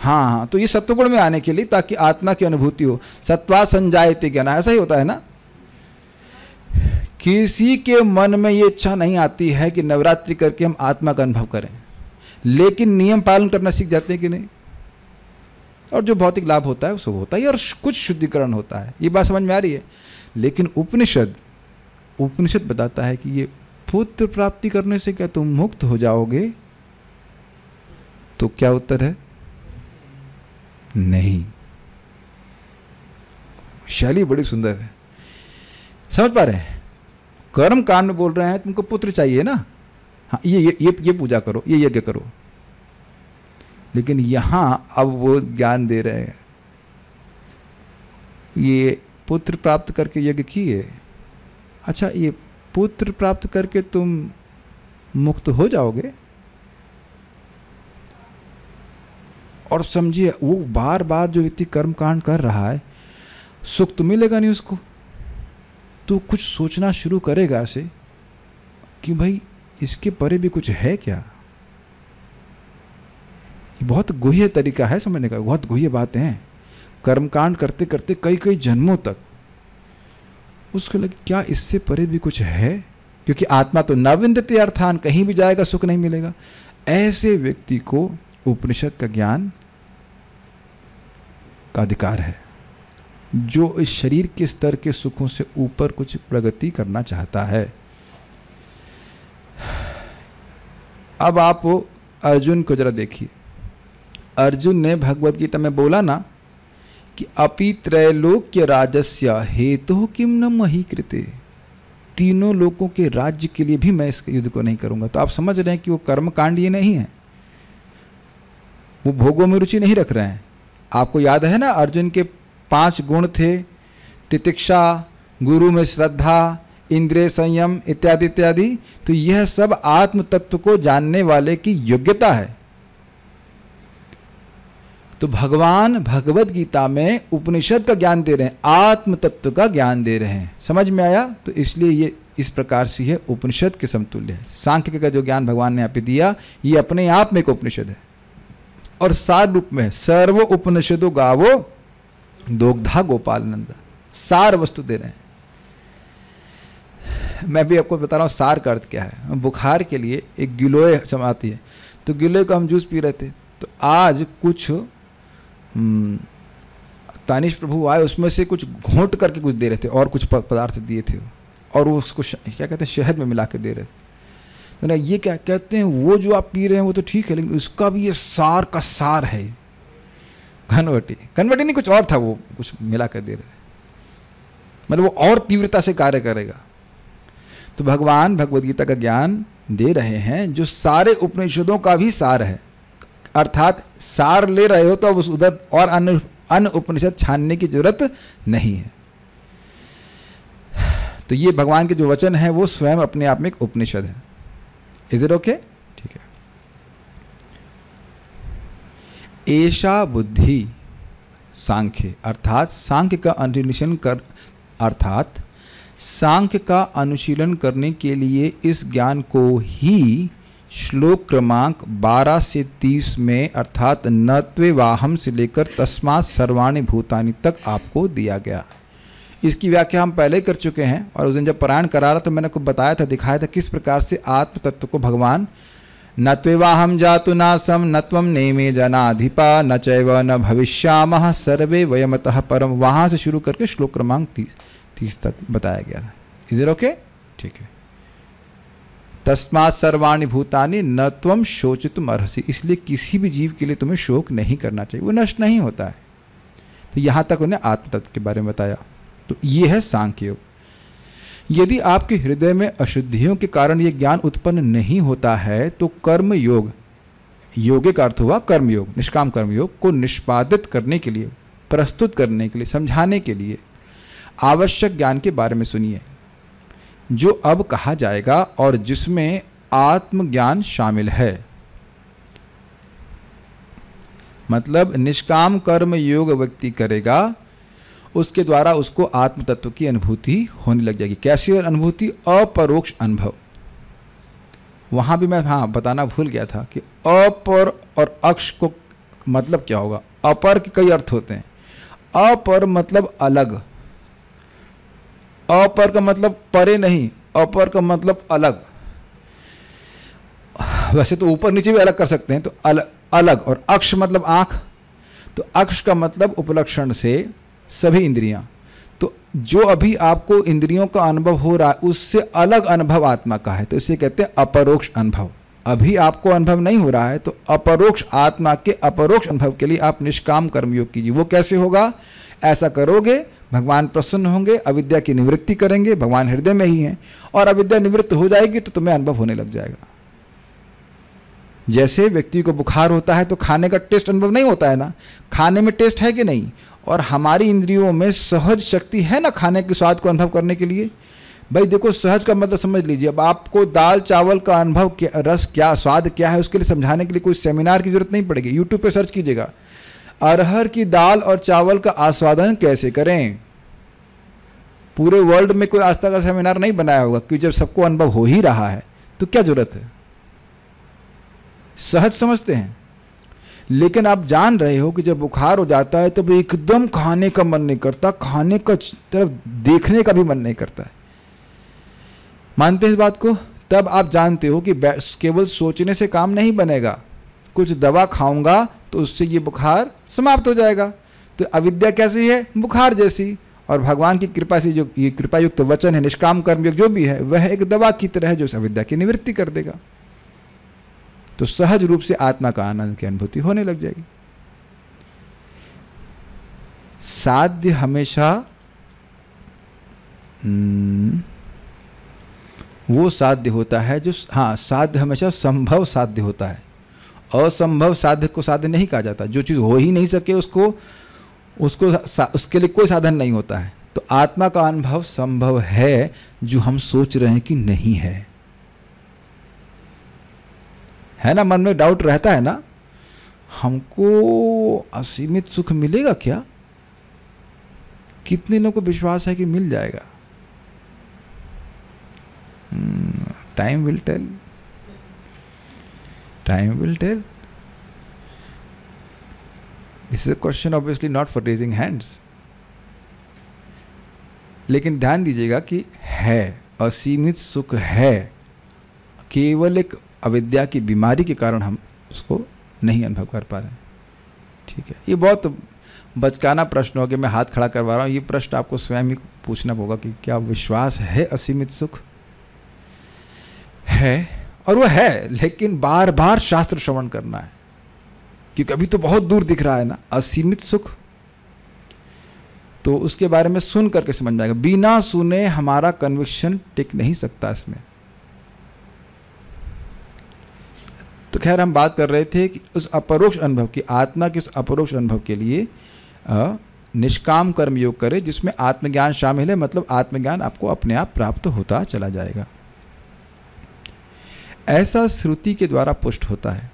[SPEAKER 1] हाँ हाँ तो ये सत्वगुण में आने के लिए ताकि आत्मा की अनुभूति हो सत्वा संजायती ज्ञान ऐसा ही होता है ना किसी के मन में ये इच्छा नहीं आती है कि नवरात्रि करके हम आत्मा का अनुभव करें लेकिन नियम पालन करना सीख जाते हैं कि नहीं और जो भौतिक लाभ होता है वो सब होता है और कुछ शुद्धिकरण होता है ये बात समझ में आ रही है लेकिन उपनिषद उपनिषद बताता है कि ये पुत्र प्राप्ति करने से क्या तुम मुक्त हो जाओगे तो क्या उत्तर है नहीं शैली बड़ी सुंदर है समझ पा रहे हैं कर्म कांड में बोल रहे हैं तुमको पुत्र चाहिए ना हाँ ये ये ये, ये पूजा करो ये यज्ञ करो लेकिन यहां अब वो ज्ञान दे रहे हैं ये पुत्र प्राप्त करके यज्ञ किए अच्छा ये पुत्र प्राप्त करके तुम मुक्त हो जाओगे और समझिए वो बार बार जो व्यक्ति कर्म कांड कर रहा है सुख तो मिलेगा नहीं उसको तो कुछ सोचना शुरू करेगा ऐसे कि भाई इसके परे भी कुछ है क्या ये बहुत गुह्य तरीका है समझने का बहुत गुह्य बातें हैं कर्मकांड करते करते कई कई जन्मों तक उसको लगे क्या इससे परे भी कुछ है क्योंकि आत्मा तो नविंदते अर्थान कहीं भी जाएगा सुख नहीं मिलेगा ऐसे व्यक्ति को उपनिषद का ज्ञान का अधिकार है जो इस शरीर के स्तर के सुखों से ऊपर कुछ प्रगति करना चाहता है अब आप अर्जुन को जरा देखिए अर्जुन ने भगवत गीता में बोला ना कि अपि त्रैलोक्य राजस्य हेतु तो किम न मही कृते तीनों लोगों के राज्य के लिए भी मैं इस युद्ध को नहीं करूंगा तो आप समझ रहे हैं कि वो कर्म कांड ये नहीं है वो भोगों में रुचि नहीं रख रहे हैं आपको याद है ना अर्जुन के पांच गुण थे तितिक्षा गुरु में श्रद्धा इंद्रिय संयम इत्यादि इत्यादि तो यह सब आत्म तत्व को जानने वाले की योग्यता है तो भगवान भगवत गीता में उपनिषद का ज्ञान दे रहे हैं आत्म तत्व का ज्ञान दे रहे हैं समझ में आया तो इसलिए ये इस प्रकार से है उपनिषद के समतुल्य है सांख्य का जो ज्ञान भगवान ने यहाँ पे दिया ये अपने आप में एक उपनिषद है और सार रूप में सर्व उपनिषदों गावो दोगधा गोपाल नंद सार वस्तु दे रहे हैं मैं भी आपको बता रहा हूँ सार का अर्थ क्या है बुखार के लिए एक गिलोय समाती है तो गिलोय का हम जूस पी रहे थे तो आज कुछ हम्म, तानिश प्रभु आए उसमें से कुछ घोंट करके कुछ दे रहे थे और कुछ पदार्थ दिए थे और वो उसको क्या कहते हैं शहद में मिला के दे रहे थे तो ना ये क्या कहते हैं वो जो आप पी रहे हैं वो तो ठीक है लेकिन उसका भी ये सार का सार है कन्वर्टी कन्वर्टी नहीं कुछ और था वो कुछ मिला कर दे रहे मतलब वो और तीव्रता से कार्य करेगा तो भगवान भगवदगीता का ज्ञान दे रहे हैं जो सारे उपनिषदों का भी सार है अर्थात सार ले रहे हो तो अब उस उधर और अन्य अन्य उपनिषद छानने की जरूरत नहीं है तो ये भगवान के जो वचन है वो स्वयं अपने आप में एक उपनिषद है इज इट ओके ऐसा बुद्धि सांख्य अर्थात सांख्य का अनुशीलन कर अर्थात सांख्य का अनुशीलन करने के लिए इस ज्ञान को ही श्लोक क्रमांक 12 से 30 में अर्थात नत्वे वाहम से लेकर तस्मा सर्वाणी भूतानी तक आपको दिया गया इसकी व्याख्या हम पहले कर चुके हैं और उस दिन जब पारायण करा रहा तो मैंने को बताया था दिखाया था किस प्रकार से आत्म तत्व को भगवान न त्वेवाहम जातु नासम न नेमे जनाधिपा न चैव न भविष्या सर्वे वयमतः परम वहाँ से शुरू करके श्लोक क्रमांक तीस तीस तक बताया गया था इज इट ओके ठीक है तस्मात् सर्वाणी भूतानि न त्वम शोचितुम अर्हसी इसलिए किसी भी जीव के लिए तुम्हें शोक नहीं करना चाहिए वो नष्ट नहीं होता है तो यहाँ तक उन्हें आत्मतत्व के बारे में बताया तो ये है सांख्य योग यदि आपके हृदय में अशुद्धियों के कारण ये ज्ञान उत्पन्न नहीं होता है तो कर्म योग योगिक का अर्थ हुआ कर्मयोग निष्काम कर्मयोग को निष्पादित करने के लिए प्रस्तुत करने के लिए समझाने के लिए आवश्यक ज्ञान के बारे में सुनिए जो अब कहा जाएगा और जिसमें आत्मज्ञान शामिल है मतलब निष्काम कर्म योग व्यक्ति करेगा उसके द्वारा उसको आत्म तत्व की अनुभूति होने लग जाएगी कैसी अनुभूति अपरोक्ष अनुभव वहां भी मैं हाँ बताना भूल गया था कि अपर और अक्ष को मतलब क्या होगा अपर के कई अर्थ होते हैं अपर मतलब अलग अपर का मतलब परे नहीं अपर का मतलब अलग वैसे तो ऊपर नीचे भी अलग कर सकते हैं तो अलग अलग और अक्ष मतलब आंख तो अक्ष का मतलब उपलक्षण से सभी इंद्रियां तो जो अभी आपको इंद्रियों का अनुभव हो रहा है उससे अलग अनुभव आत्मा का है तो इसे कहते हैं अपरोक्ष अनुभव अभी आपको अनुभव नहीं हो रहा है तो अपरोक्ष आत्मा के अपरोक्ष अनुभव के लिए आप निष्काम कर्मयोग कीजिए वो कैसे होगा ऐसा करोगे भगवान प्रसन्न होंगे अविद्या की निवृत्ति करेंगे भगवान हृदय में ही हैं और अविद्या निवृत्त हो जाएगी तो तुम्हें अनुभव होने लग जाएगा जैसे व्यक्ति को बुखार होता है तो खाने का टेस्ट अनुभव नहीं होता है ना खाने में टेस्ट है कि नहीं और हमारी इंद्रियों में सहज शक्ति है ना खाने के स्वाद को अनुभव करने के लिए भाई देखो सहज का मतलब समझ लीजिए अब आपको दाल चावल का अनुभव क्या रस क्या स्वाद क्या है उसके लिए समझाने के लिए कोई सेमिनार की जरूरत नहीं पड़ेगी यूट्यूब पर सर्च कीजिएगा अरहर की दाल और चावल का आस्वादन कैसे करें पूरे वर्ल्ड में कोई आस्था का सेमिनार नहीं बनाया होगा क्योंकि जब सबको अनुभव हो ही रहा है तो क्या जरूरत है सहज समझते हैं लेकिन आप जान रहे हो कि जब बुखार हो जाता है तब तो एकदम खाने का मन नहीं करता खाने का तरफ देखने का भी मन नहीं करता है मानते हैं इस बात को तब आप जानते हो कि केवल सोचने से काम नहीं बनेगा कुछ दवा खाऊंगा तो उससे ये बुखार समाप्त हो जाएगा तो अविद्या कैसी है बुखार जैसी और भगवान की कृपा से जो ये कृपायुक्त वचन है निष्काम कर्म जो भी है वह एक दवा की तरह है जो अविद्या की निवृत्ति कर देगा तो सहज रूप से आत्मा का आनंद की अनुभूति होने लग जाएगी साध्य हमेशा हम्म, वो साध्य होता है जो हाँ साध्य हमेशा संभव साध्य होता है असंभव साध्य को साध्य नहीं कहा जाता जो चीज़ हो ही नहीं सके उसको उसको उसके लिए कोई साधन नहीं होता है तो आत्मा का अनुभव संभव है जो हम सोच रहे हैं कि नहीं है है ना मन में डाउट रहता है ना हमको असीमित सुख मिलेगा क्या कितने लोगों को विश्वास है कि मिल जाएगा time will tell time will tell this is a question obviously not for raising hands लेकिन ध्यान दीजिएगा कि है असीमित सुख है केवल एक अविद्या की बीमारी के कारण हम उसको नहीं अनुभव कर पा रहे हैं ठीक है ये बहुत बचकाना प्रश्न हो गया मैं हाथ खड़ा करवा रहा हूँ ये प्रश्न आपको स्वयं ही पूछना होगा कि क्या विश्वास है असीमित सुख है और वो है लेकिन बार बार शास्त्र श्रवण करना है क्योंकि अभी तो बहुत दूर दिख रहा है ना असीमित सुख तो उसके बारे में सुन करके समझ जाएगा बिना सुने हमारा कन्विक्शन टिक नहीं सकता इसमें तो खैर हम बात कर रहे थे कि उस अपरोक्ष अनुभव की आत्मा के उस अपरोक्ष अनुभव के लिए निष्काम कर्म योग करें जिसमें आत्मज्ञान शामिल है मतलब आत्मज्ञान आपको अपने आप प्राप्त होता चला जाएगा ऐसा श्रुति के द्वारा पुष्ट होता है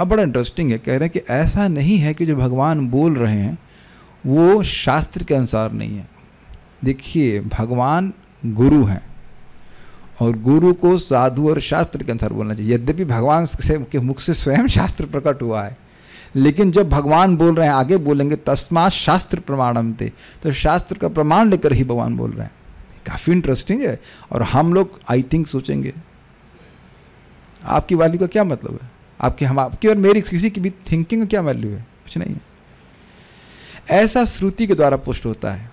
[SPEAKER 1] अब बड़ा इंटरेस्टिंग है कह रहे हैं कि ऐसा नहीं है कि जो भगवान बोल रहे हैं वो शास्त्र के अनुसार नहीं है देखिए भगवान गुरु हैं और गुरु को साधु और शास्त्र के अनुसार बोलना चाहिए यद्यपि भगवान से के मुख से स्वयं शास्त्र प्रकट हुआ है लेकिन जब भगवान बोल रहे हैं आगे बोलेंगे तस्मा शास्त्र प्रमाणम थे तो शास्त्र का प्रमाण लेकर ही भगवान बोल रहे हैं काफ़ी इंटरेस्टिंग है और हम लोग आई थिंक सोचेंगे आपकी वैल्यू का क्या मतलब है आपके हम आपकी और मेरी किसी की भी थिंकिंग का क्या वैल्यू है कुछ नहीं है ऐसा श्रुति के द्वारा पुष्ट होता है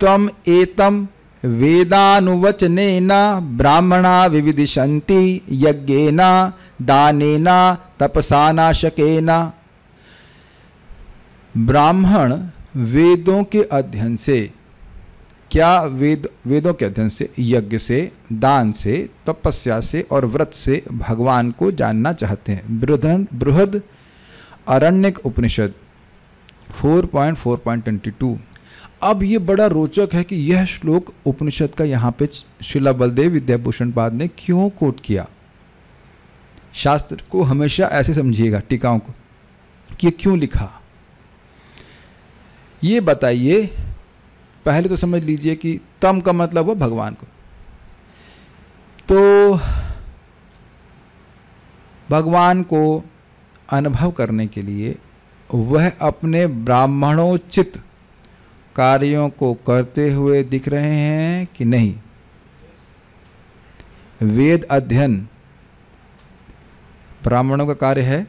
[SPEAKER 1] तम एतम वेदावचन ब्राह्मणा विविदिशन्ति यज्ञेन दानेन तपसा तपसानाशक ब्राह्मण वेदों के अध्ययन से क्या वेद वेदों के अध्ययन से यज्ञ से दान से तपस्या से और व्रत से भगवान को जानना चाहते हैं बृहद बृहद अरण्यक उपनिषद 4.4.22 अब ये बड़ा रोचक है कि यह श्लोक उपनिषद का यहां पे शिला बलदेव विद्याभूषण पाद ने क्यों कोट किया शास्त्र को हमेशा ऐसे समझिएगा टीकाओं को कि ये क्यों लिखा ये बताइए पहले तो समझ लीजिए कि तम का मतलब वो भगवान को तो भगवान को अनुभव करने के लिए वह अपने ब्राह्मणोचित कार्यों को करते हुए दिख रहे हैं कि नहीं वेद अध्ययन ब्राह्मणों का कार्य है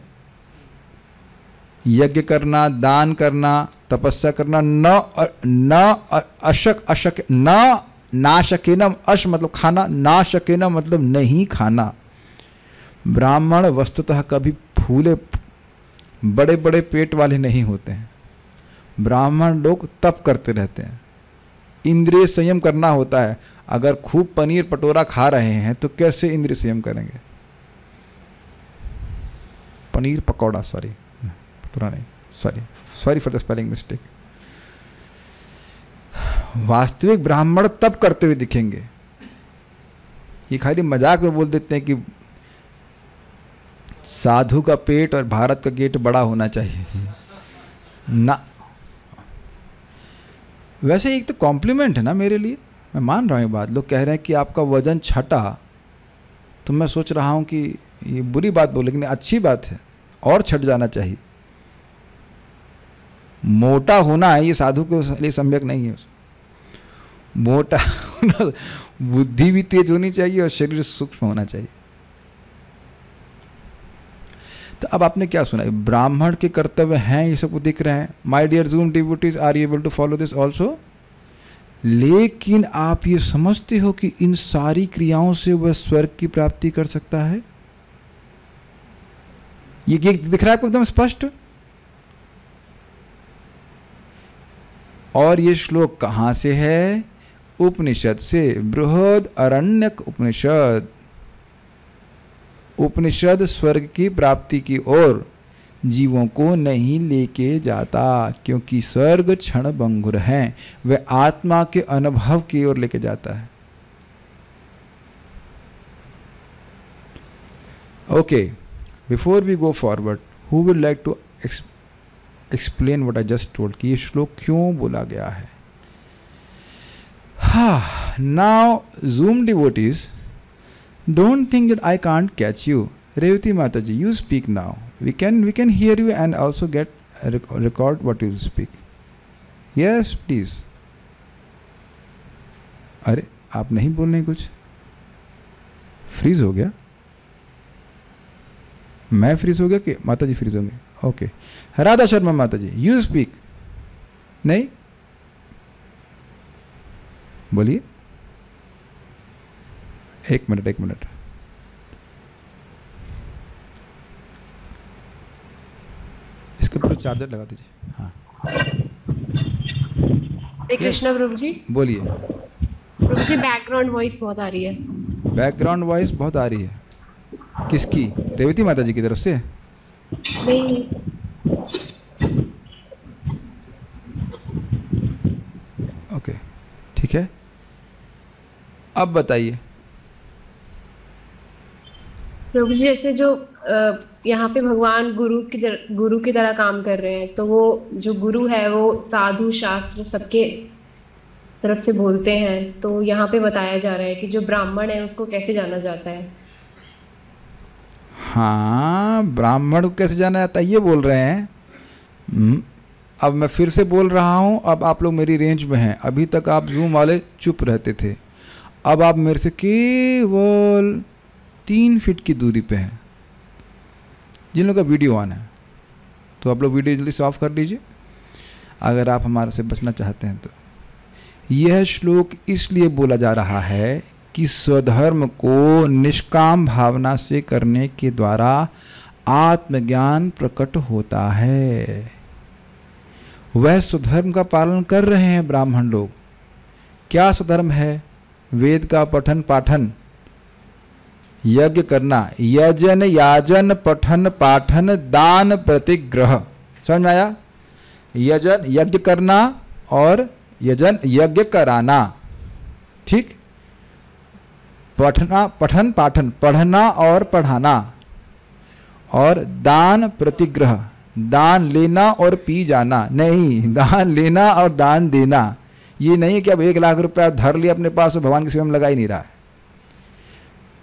[SPEAKER 1] यज्ञ करना दान करना तपस्या करना न न अशक अशक न ना अश मतलब खाना ना मतलब नहीं खाना ब्राह्मण वस्तुतः कभी फूले बड़े बड़े पेट वाले नहीं होते हैं ब्राह्मण लोग तप करते रहते हैं इंद्रिय संयम करना होता है अगर खूब पनीर पटोरा खा रहे हैं तो कैसे इंद्रिय संयम करेंगे पनीर पकौड़ा सॉरी पटोरा नहीं sorry sorry for the spelling mistake वास्तविक ब्राह्मण तप करते हुए दिखेंगे ये खाली मजाक में बोल देते हैं कि साधु का पेट और भारत का गेट बड़ा होना चाहिए ना वैसे एक तो कॉम्प्लीमेंट है ना मेरे लिए मैं मान रहा हूँ ये बात लोग कह रहे हैं कि आपका वज़न छटा तो मैं सोच रहा हूँ कि ये बुरी बात बोले लेकिन अच्छी बात है और छट जाना चाहिए मोटा होना है ये साधु के लिए सम्यक नहीं है मोटा बुद्धि भी तेज होनी चाहिए और शरीर सूक्ष्म होना चाहिए तो अब आपने क्या सुना ब्राह्मण के कर्तव्य हैं ये सबको दिख रहे हैं my dear Zoom devotees are able to follow this also लेकिन आप ये समझते हो कि इन सारी क्रियाओं से वह स्वर्ग की प्राप्ति कर सकता है ये दिख रहा है आपको एकदम स्पष्ट और ये श्लोक कहां से है उपनिषद से बृहद अरण्यक उपनिषद उपनिषद स्वर्ग की प्राप्ति की ओर जीवों को नहीं लेके जाता क्योंकि स्वर्ग क्षण भंगुर हैं वह आत्मा के अनुभव की ओर लेके जाता है okay before we go forward who will like to explain what I just told कि ये श्लोक क्यों बोला गया है हा now Zoom devotees don't think that I can't catch you Revati माता ji you speak now we can we can hear you and also get record what you speak yes please अरे आप नहीं बोल रहे कुछ फ्रीज हो गया मैं फ्रीज हो गया कि माता जी फ्रीज होंगे ओके okay. राधा शर्मा माता जी यू स्पीक नहीं बोलिए एक मिनट एक मिनट इसके ऊपर चार्जर लगा दीजिए हाँ कृष्णा प्रभु जी बोलिए प्रभु जी बैकग्राउंड वॉइस बहुत आ रही है बैकग्राउंड वॉइस बहुत आ रही है किसकी रेवती माता जी की तरफ से नहीं ओके ठीक है अब बताइए प्रभु जी जैसे जो यहाँ पे भगवान गुरु की गुरु की तरह काम कर रहे हैं तो वो जो गुरु है वो साधु शास्त्र सबके तरफ से बोलते हैं तो यहाँ पे बताया जा रहा है कि जो ब्राह्मण है उसको कैसे जाना जाता है हाँ ब्राह्मण को कैसे जाना जाता है ये बोल रहे हैं हम्म, अब मैं फिर से बोल रहा हूँ अब आप लोग मेरी रेंज में हैं अभी तक आप जूम वाले चुप रहते थे अब आप मेरे से केवल तीन फीट की दूरी पे है जिन लोगों का वीडियो ऑन है तो आप लोग वीडियो जल्दी से ऑफ कर लीजिए अगर आप हमारे से बचना चाहते हैं तो यह श्लोक इसलिए बोला जा रहा है कि स्वधर्म को निष्काम भावना से करने के द्वारा आत्मज्ञान प्रकट होता है वह स्वधर्म का पालन कर रहे हैं ब्राह्मण लोग क्या स्वधर्म है वेद का पठन पाठन यज्ञ करना यजन याजन पठन पाठन दान प्रतिग्रह समझ आया यजन यज्ञ करना और यजन यज्ञ कराना ठीक पठना पठन पाठन पढ़ना और पढ़ाना और दान प्रतिग्रह दान लेना और पी जाना नहीं दान लेना और दान देना ये नहीं कि अब एक लाख रुपया धर लिया अपने पास और भगवान के सेवा में लगा ही नहीं रहा है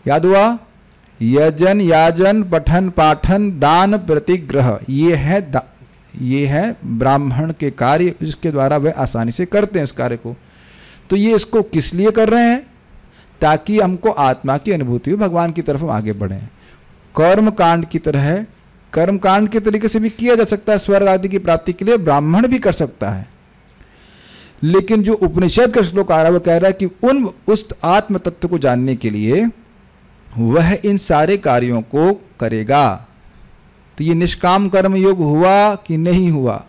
[SPEAKER 1] याद हुआ यजन याजन पठन पाठन दान प्रतिग्रह ये है दा, ये है ब्राह्मण के कार्य जिसके द्वारा वह आसानी से करते हैं उस कार्य को तो ये इसको किस लिए कर रहे हैं ताकि हमको आत्मा की अनुभूति हो भगवान की तरफ आगे बढ़े कर्म कांड की तरह कर्म कांड के तरीके से भी किया जा सकता है स्वर्ग आदि की प्राप्ति के लिए ब्राह्मण भी कर सकता है लेकिन जो उपनिषद का श्लोक आ रहा है वो कह रहा है कि उन उस आत्म तत्व को जानने के लिए वह इन सारे कार्यों को करेगा तो ये निष्काम कर्म योग हुआ कि नहीं हुआ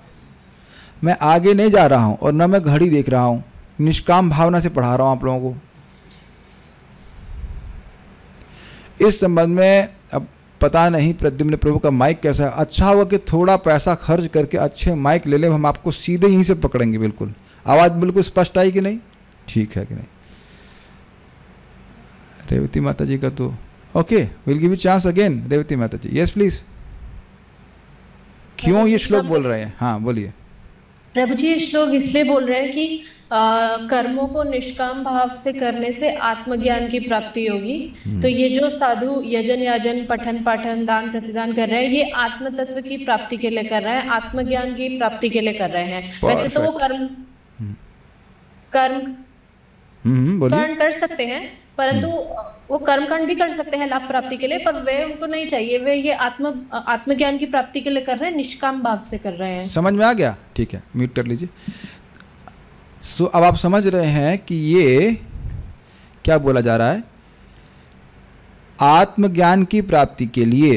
[SPEAKER 1] मैं आगे नहीं जा रहा हूँ और न मैं घड़ी देख रहा हूँ निष्काम भावना से पढ़ा रहा हूँ आप लोगों को इस संबंध में अब पता नहीं प्रद्युम्न प्रभु का माइक कैसा है अच्छा हुआ कि थोड़ा पैसा खर्च करके अच्छे माइक ले ले हम आपको सीधे यहीं से पकड़ेंगे बिल्कुल आवाज़ बिल्कुल स्पष्ट आई कि नहीं ठीक है कि नहीं रेवती माता जी का तो okay will give you chance again Revati माता जी यस प्लीज क्यों ये श्लोक बोल रहे हैं हाँ बोलिए प्रभु जी ये श्लोक इसलिए बोल रहे हैं कि आ, कर्मों को निष्काम भाव से करने से आत्मज्ञान की प्राप्ति होगी हम्म। तो ये जो साधु यजन याजन पठन पाठन दान प्रतिदान कर रहे हैं ये आत्म तत्व की प्राप्ति के लिए कर रहे हैं आत्मज्ञान की प्राप्ति के लिए कर रहे हैं वैसे तो वो कर्म हम्म। कर्म हम्म, कर्म कर सकते हैं परंतु हम्म। वो कर्मकांड भी कर सकते हैं लाभ प्राप्ति के लिए पर वे उनको नहीं चाहिए वे ये आत्म आत्मज्ञान की प्राप्ति के लिए कर रहे हैं निष्काम भाव से कर रहे हैं समझ में आ गया ठीक है म्यूट कर लीजिए सो अब आप समझ रहे हैं कि ये क्या बोला जा रहा है आत्मज्ञान की प्राप्ति के लिए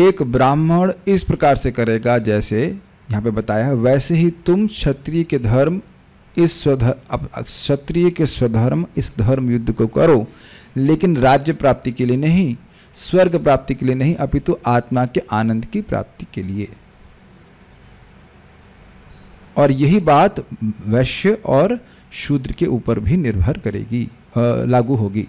[SPEAKER 1] एक ब्राह्मण इस प्रकार से करेगा जैसे यहाँ पे बताया है वैसे ही तुम क्षत्रिय के धर्म इस क्षत्रिय के स्वधर्म इस धर्म युद्ध को करो लेकिन राज्य प्राप्ति के लिए नहीं स्वर्ग प्राप्ति के लिए नहीं अपितु तो आत्मा के आनंद की प्राप्ति के लिए और यही बात वैश्य और शूद्र के ऊपर भी निर्भर करेगी लागू होगी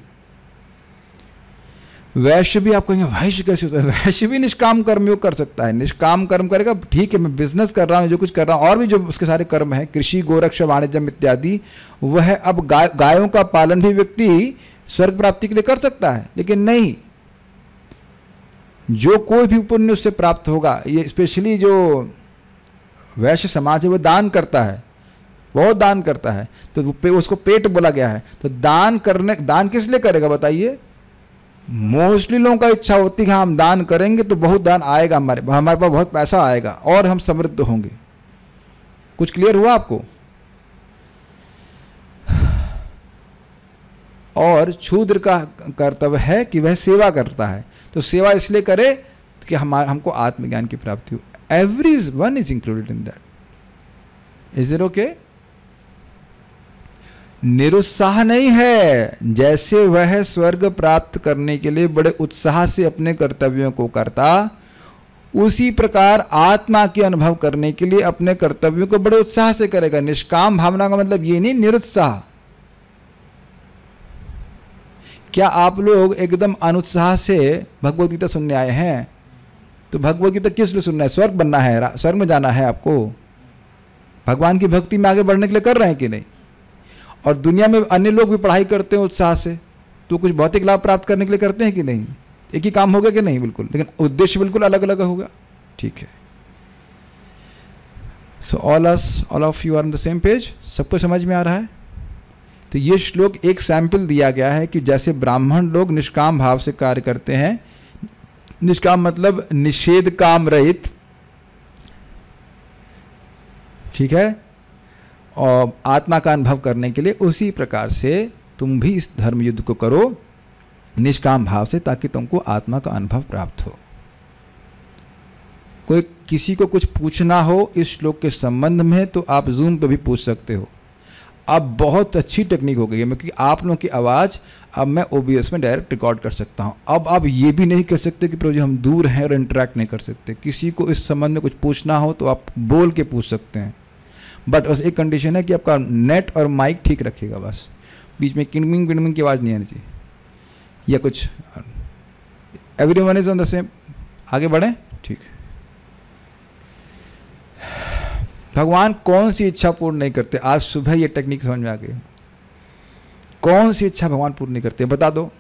[SPEAKER 1] वैश्य भी आप कहेंगे वैश्य कैसे होता है वैश्य भी निष्काम कर्म योग कर सकता है निष्काम कर्म करेगा ठीक है मैं बिजनेस कर रहा हूँ जो कुछ कर रहा हूँ और भी जो उसके सारे कर्म हैं कृषि गोरक्षा वाणिज्यम इत्यादि वह अब गाय गायों का पालन भी व्यक्ति स्वर्ग प्राप्ति के लिए कर सकता है लेकिन नहीं जो कोई भी पुण्य उससे प्राप्त होगा ये स्पेशली जो वैश्य समाज है वह दान करता है बहुत दान करता है तो पे, उसको पेट बोला गया है तो दान करने दान किस लिए करेगा बताइए मोस्टली लोगों का इच्छा होती है हाँ, हम दान करेंगे तो बहुत दान आएगा हमारे हमारे पास बहुत पैसा आएगा और हम समृद्ध होंगे कुछ क्लियर हुआ आपको और छूद्र का कर्तव्य है कि वह सेवा करता है तो सेवा इसलिए करे कि हमारे हमको आत्मज्ञान की प्राप्ति हो everyone is included in that is it okay निरुत्साह नहीं है जैसे वह स्वर्ग प्राप्त करने के लिए बड़े उत्साह से अपने कर्तव्यों को करता उसी प्रकार आत्मा के अनुभव करने के लिए अपने कर्तव्यों को बड़े उत्साह से करेगा निष्काम भावना का मतलब ये नहीं निरुत्साह क्या आप लोग एकदम अनुत्साह से भगवदगीता सुनने आए हैं तो भगवदगीता किस लिए सुनना है स्वर्ग बनना है स्वर्ग में जाना है आपको भगवान की भक्ति में आगे बढ़ने के लिए कर रहे हैं कि नहीं और दुनिया में अन्य लोग भी पढ़ाई करते हैं उत्साह से तो कुछ भौतिक लाभ प्राप्त करने के लिए करते हैं कि नहीं एक ही काम होगा कि नहीं बिल्कुल लेकिन उद्देश्य बिल्कुल अलग अलग होगा ठीक है so all us all of you are on the same page सबको समझ में आ रहा है तो ये श्लोक एक सैम्पल दिया गया है कि जैसे ब्राह्मण लोग निष्काम भाव से कार्य करते हैं निष्काम मतलब निषेध काम रहित ठीक है और आत्मा का अनुभव करने के लिए उसी प्रकार से तुम भी इस धर्म युद्ध को करो निष्काम भाव से ताकि तुमको आत्मा का अनुभव प्राप्त हो कोई किसी को कुछ पूछना हो इस श्लोक के संबंध में तो आप जूम पर भी पूछ सकते हो अब बहुत अच्छी टेक्निक हो गई है क्योंकि आप लोगों की आवाज़ अब मैं ओ में डायरेक्ट रिकॉर्ड कर सकता हूँ अब आप ये भी नहीं कह सकते कि प्रभु जी हम दूर हैं और इंटरेक्ट नहीं कर सकते किसी को इस संबंध में कुछ पूछना हो तो आप बोल के पूछ सकते हैं बट बस एक कंडीशन है कि आपका नेट और माइक ठीक रखेगा बस बीच में किनमिंग विनमिंग की आवाज़ नहीं आनी चाहिए या कुछ everyone is on the same आगे बढ़े ठीक भगवान कौन सी इच्छा पूर्ण नहीं करते आज सुबह ये टेक्निक समझ में आ गई कौन सी इच्छा भगवान पूर्ण नहीं करते बता दो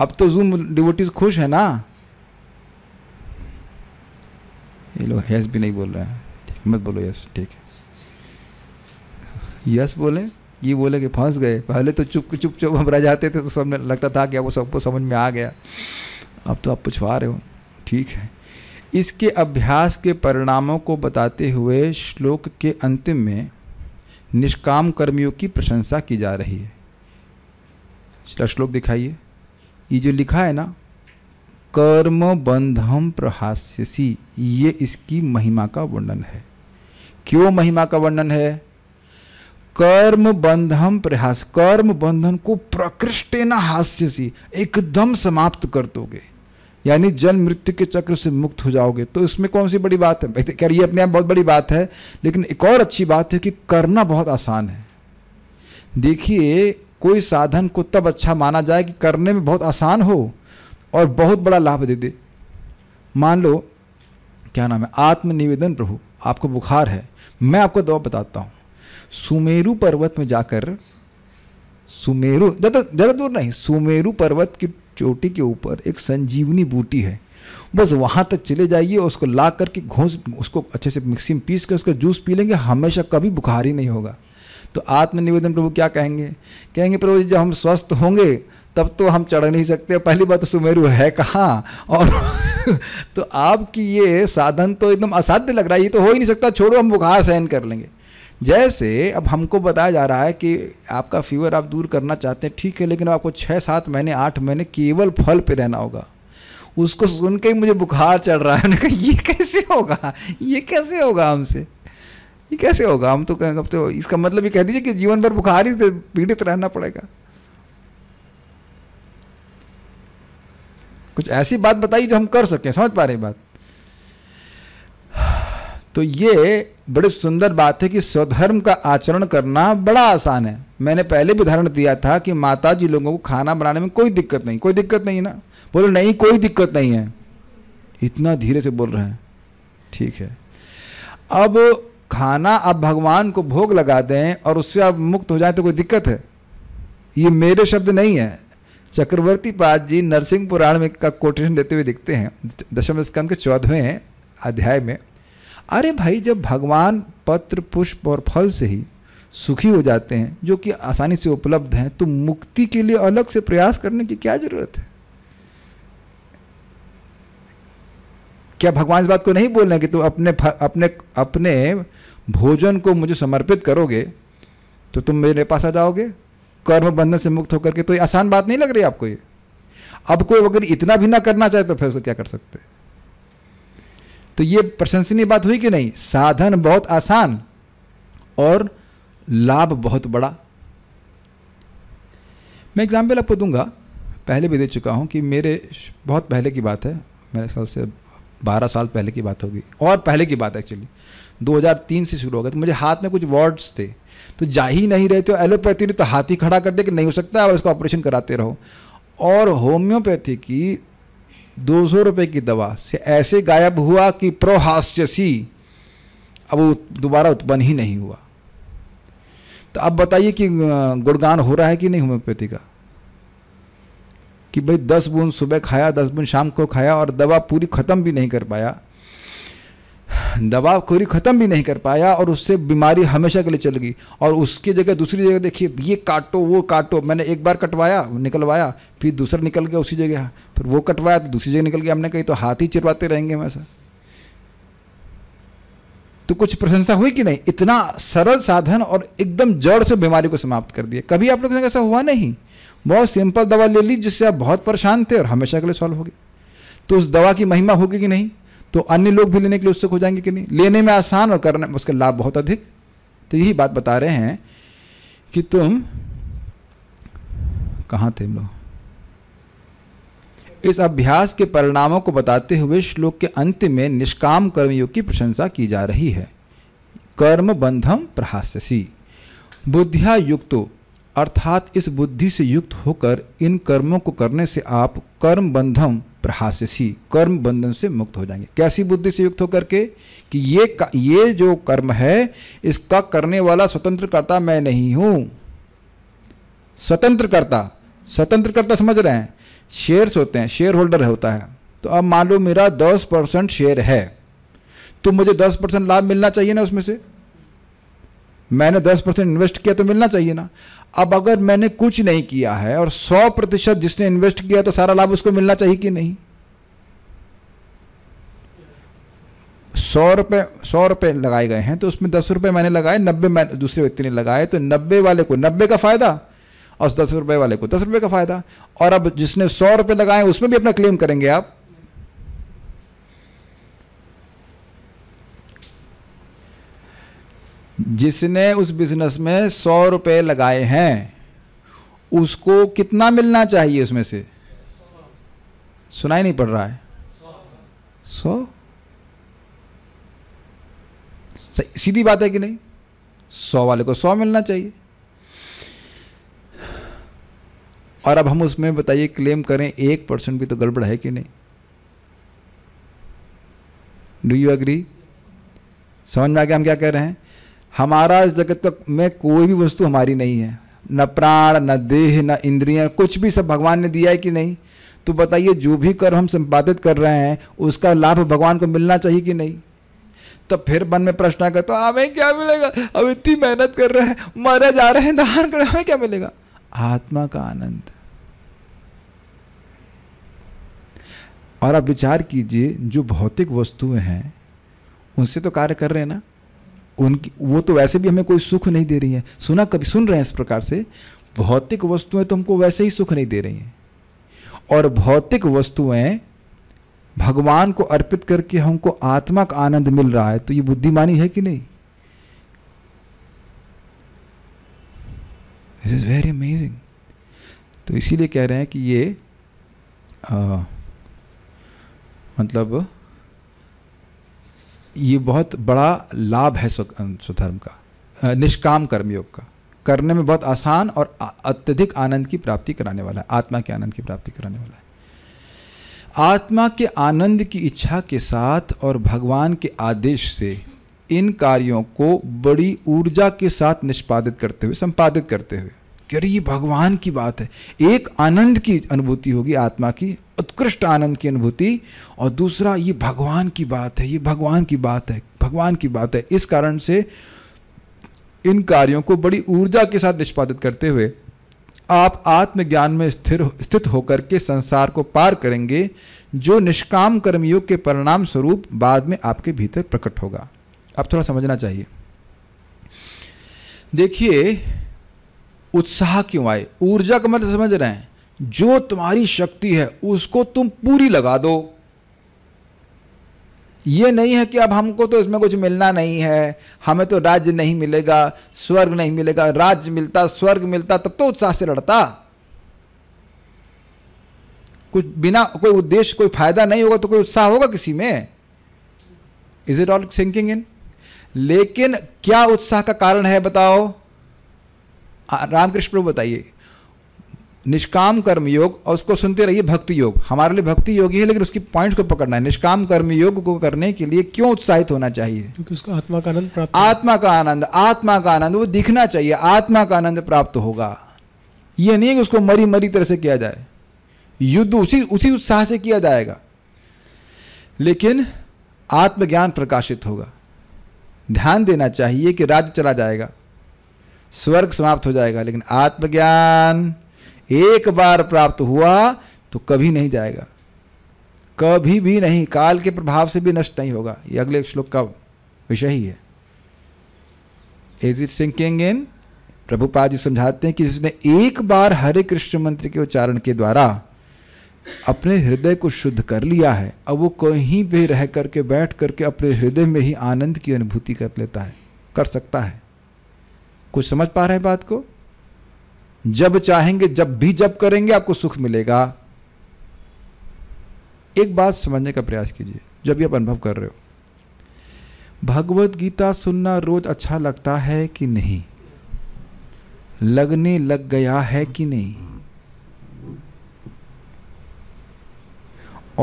[SPEAKER 1] अब तो जूम डिवोटीज खुश है ना ये लोग यस भी नहीं बोल रहे हैं ठीक मत बोलो यस ठीक है यस बोले ये बोले कि फंस गए पहले तो चुप चुप चुप हम रह जाते थे तो सब लगता था कि अब वो सबको समझ में आ गया अब तो आप पूछवा रहे हो ठीक है इसके अभ्यास के परिणामों को बताते हुए श्लोक के अंतिम में निष्काम कर्मियों की प्रशंसा की जा रही है श्लोक दिखाइए ये जो लिखा है ना कर्म बंधम प्रहास्यसी ये इसकी महिमा का वर्णन है क्यों महिमा का वर्णन है कर्म बंधम प्रहास कर्म बंधन को प्रकृष्ट न हास्यसी एकदम समाप्त कर दोगे यानी जन्म मृत्यु के चक्र से मुक्त हो जाओगे तो इसमें कौन सी बड़ी बात है खैर ये अपने आप बहुत बड़ी बात है लेकिन एक और अच्छी बात है कि करना बहुत आसान है देखिए कोई साधन को तब अच्छा माना जाए कि करने में बहुत आसान हो और बहुत बड़ा लाभ दे दे मान लो क्या नाम है आत्मनिवेदन प्रभु आपको बुखार है मैं आपको दवा बताता हूँ सुमेरु पर्वत में जाकर सुमेरु ज़्यादा ज़्यादा दूर नहीं सुमेरु पर्वत की चोटी के ऊपर एक संजीवनी बूटी है बस वहाँ तक चले जाइए उसको ला करके घोंस उसको अच्छे से मिक्सी में पीस कर उसका जूस पी लेंगे हमेशा कभी बुखार ही नहीं होगा तो आत्मनिवेदन प्रभु क्या कहेंगे कहेंगे प्रभु जब हम स्वस्थ होंगे तब तो हम चढ़ नहीं सकते पहली बात तो सुमेरु है कहाँ और तो आपकी ये साधन तो एकदम असाध्य लग रहा है ये तो हो ही नहीं सकता छोड़ो हम बुखार सहन कर लेंगे जैसे अब हमको बताया जा रहा है कि आपका फीवर आप दूर करना चाहते हैं ठीक है लेकिन आपको छः सात महीने आठ महीने केवल फल पे रहना होगा उसको सुन के ही मुझे बुखार चढ़ रहा है कहा ये कैसे होगा ये कैसे होगा हमसे ये कैसे होगा हम तो कहेंगे अब तो इसका मतलब ये कह दीजिए कि जीवन भर बुखार ही से पीड़ित रहना पड़ेगा कुछ ऐसी बात बताई जो हम कर सकें समझ पा रहे बात तो ये बड़ी सुंदर बात है कि स्वधर्म का आचरण करना बड़ा आसान है मैंने पहले भी उदाहरण दिया था कि माता जी लोगों को खाना बनाने में कोई दिक्कत नहीं कोई दिक्कत नहीं ना बोले नहीं कोई दिक्कत नहीं है इतना धीरे से बोल रहे हैं ठीक है अब खाना आप भगवान को भोग लगा दें और उससे आप मुक्त हो जाए तो कोई दिक्कत है ये मेरे शब्द नहीं है चक्रवर्ती पाद जी नरसिंह पुराण में का कोटेशन देते हुए दिखते हैं दशम स्कंद के चौदहवें अध्याय में अरे भाई जब भगवान पत्र पुष्प और फल से ही सुखी हो जाते हैं जो कि आसानी से उपलब्ध हैं तो मुक्ति के लिए अलग से प्रयास करने की क्या जरूरत है क्या भगवान इस बात को नहीं बोल रहे कि तुम अपने अपने अपने भोजन को मुझे समर्पित करोगे तो तुम मेरे पास आ जाओगे कर्म बंधन से मुक्त होकर के तो ये आसान बात नहीं लग रही आपको ये अब कोई अगर इतना भी ना करना चाहे तो फिर उसको क्या कर सकते तो ये प्रशंसनीय बात हुई कि नहीं साधन बहुत आसान और लाभ बहुत बड़ा मैं एग्जाम्पल आपको दूंगा पहले भी दे चुका हूं कि मेरे बहुत पहले की बात है मेरे ख्याल से बारह साल पहले की बात होगी और पहले की बात एक्चुअली 2003 से शुरू हो गया तो मुझे हाथ में कुछ वर्ड्स थे तो जा ही नहीं रहे तो एलोपैथी ने तो हाथी खड़ा कर दे कि नहीं हो सकता और इसका ऑपरेशन कराते रहो और होम्योपैथी की दो सौ की दवा से ऐसे गायब हुआ कि प्रोहास्यसी अब दोबारा उत्पन्न ही नहीं हुआ तो अब बताइए कि गुणगान हो रहा है कि नहीं होम्योपैथी का कि भाई दस बूंद सुबह खाया दस बूंद शाम को खाया और दवा पूरी ख़त्म भी नहीं कर पाया दवा कोई ख़त्म भी नहीं कर पाया और उससे बीमारी हमेशा के लिए चल गई और उसकी जगह दूसरी जगह देखिए ये काटो वो काटो मैंने एक बार कटवाया निकलवाया फिर दूसरा निकल गया उसी जगह फिर वो कटवाया तो दूसरी जगह निकल गया हमने कही तो हाथ ही चिरवाते रहेंगे हमेशा तो कुछ प्रशंसा हुई कि नहीं इतना सरल साधन और एकदम जड़ से बीमारी को समाप्त कर दिया कभी आप लोग ऐसा हुआ नहीं बहुत सिंपल दवा ले ली जिससे आप बहुत परेशान थे और हमेशा के लिए सॉल्व हो गए तो उस दवा की महिमा होगी कि नहीं तो अन्य लोग भी लेने के लिए उत्सुक हो जाएंगे कि नहीं लेने में आसान और करने में उसका लाभ बहुत अधिक तो यही बात बता रहे हैं कि तुम कहाँ थे हम लोग इस अभ्यास के परिणामों को बताते हुए श्लोक के अंत में निष्काम कर्मयोग की प्रशंसा की जा रही है कर्म बंधम प्रहास्यसी बुद्धिया युक्तो अर्थात इस बुद्धि से युक्त होकर इन कर्मों को करने से आप कर्म बंधम प्रहासी कर्म बंधन से मुक्त हो जाएंगे कैसी बुद्धि से युक्त होकर के कि ये ये जो कर्म है इसका करने वाला कर्ता मैं नहीं कर्ता स्वतंत्र कर्ता समझ रहे हैं शेयर्स होते हैं शेयर होल्डर होता है तो अब मान लो मेरा दस परसेंट शेयर है तो मुझे दस परसेंट लाभ मिलना चाहिए ना उसमें से मैंने दस परसेंट इन्वेस्ट किया तो मिलना चाहिए ना अब अगर मैंने कुछ नहीं किया है और 100 प्रतिशत जिसने इन्वेस्ट किया तो सारा लाभ उसको मिलना चाहिए कि नहीं सौ रुपये सौ रुपये लगाए गए हैं तो उसमें दस रुपये मैंने लगाए नब्बे मैं दूसरे व्यक्ति ने लगाए तो नब्बे वाले को नब्बे का फ़ायदा और दस रुपये वाले को दस रुपये का फ़ायदा और अब जिसने सौ रुपये लगाए उसमें भी अपना क्लेम करेंगे आप जिसने उस बिजनेस में सौ रुपये लगाए हैं उसको कितना मिलना चाहिए उसमें से सुनाई नहीं पड़ रहा है सौ सीधी बात है कि नहीं सौ वाले को सौ मिलना चाहिए और अब हम उसमें बताइए क्लेम करें एक परसेंट भी तो गड़बड़ है कि नहीं डू यू एग्री समझ में आ गया हम क्या कह रहे हैं हमारा इस जगत का में कोई भी वस्तु हमारी नहीं है न प्राण न देह न इंद्रियां कुछ भी सब भगवान ने दिया है कि नहीं तो बताइए जो भी कर हम संपादित कर रहे हैं उसका लाभ भगवान को मिलना चाहिए कि नहीं तो फिर मन में प्रश्न आ गया तो हमें क्या मिलेगा अब इतनी मेहनत कर रहे हैं मरे जा रहे हैं दान कर हमें क्या मिलेगा आत्मा का आनंद और आप विचार कीजिए जो भौतिक वस्तुएं हैं उनसे तो कार्य कर रहे हैं ना उनकी वो तो वैसे भी हमें कोई सुख नहीं दे रही है सुना कभी सुन रहे हैं इस प्रकार से भौतिक वस्तुएं तो हमको वैसे ही सुख नहीं दे रही हैं और भौतिक वस्तुएं भगवान को अर्पित करके हमको आत्मा का आनंद मिल रहा है तो ये बुद्धिमानी है कि नहीं दिस इज वेरी अमेजिंग तो इसीलिए कह रहे हैं कि ये आ, मतलब ये बहुत बड़ा लाभ है स्वधर्म का निष्काम कर्मयोग का करने में बहुत आसान और अत्यधिक आनंद की प्राप्ति कराने वाला है आत्मा के आनंद की प्राप्ति कराने वाला है आत्मा के आनंद की इच्छा के साथ और भगवान के आदेश से इन कार्यों को बड़ी ऊर्जा के साथ निष्पादित करते हुए संपादित करते हुए क्यों ये भगवान की बात है एक आनंद की अनुभूति होगी आत्मा की उत्कृष्ट आनंद की अनुभूति और दूसरा ये भगवान की बात है ये भगवान की बात है भगवान की बात है इस कारण से इन कार्यों को बड़ी ऊर्जा के साथ निष्पादित करते हुए आप आत्मज्ञान में स्थिर स्थित होकर के संसार को पार करेंगे जो निष्काम कर्मयोग के परिणाम स्वरूप बाद में आपके भीतर प्रकट होगा आप थोड़ा समझना चाहिए देखिए उत्साह क्यों आए ऊर्जा का मतलब समझ रहे हैं जो तुम्हारी शक्ति है उसको तुम पूरी लगा दो ये नहीं है कि अब हमको तो इसमें कुछ मिलना नहीं है हमें तो राज्य नहीं मिलेगा स्वर्ग नहीं मिलेगा राज्य मिलता स्वर्ग मिलता तब तो उत्साह से लड़ता कुछ बिना कोई उद्देश्य कोई फायदा नहीं होगा तो कोई उत्साह होगा किसी में is it all sinking in लेकिन क्या उत्साह का कारण है बताओ रामकृष्ण प्रभु बताइए निष्काम कर्म योग और उसको सुनते रहिए भक्ति योग हमारे लिए भक्ति योग ही है लेकिन उसकी पॉइंट्स को पकड़ना है निष्काम कर्म योग को करने के लिए क्यों उत्साहित होना चाहिए क्योंकि उसको आत्मा का आनंद प्राप्त आत्मा का आनंद आत्मा का आनंद वो दिखना चाहिए आत्मा का आनंद प्राप्त होगा ये नहीं कि उसको मरी मरी तरह से किया जाए युद्ध उसी उसी उत्साह से किया जाएगा लेकिन आत्मज्ञान प्रकाशित होगा ध्यान देना चाहिए कि राज्य चला जाएगा स्वर्ग समाप्त हो जाएगा लेकिन आत्मज्ञान एक बार प्राप्त हुआ तो कभी नहीं जाएगा कभी भी नहीं काल के प्रभाव से भी नष्ट नहीं होगा ये अगले श्लोक का विषय ही है is it sinking in Prabhupada ji समझाते हैं कि जिसने एक बार हरे कृष्ण मंत्र के उच्चारण के द्वारा अपने हृदय को शुद्ध कर लिया है अब वो कहीं भी रह करके बैठ करके अपने हृदय में ही आनंद की अनुभूति कर लेता है कर सकता है कुछ समझ पा रहे हैं बात को जब चाहेंगे जब भी जब करेंगे आपको सुख मिलेगा एक बात समझने का प्रयास कीजिए जब भी आप अनुभव कर रहे हो भगवत गीता सुनना रोज अच्छा लगता है कि नहीं लगने लग गया है कि नहीं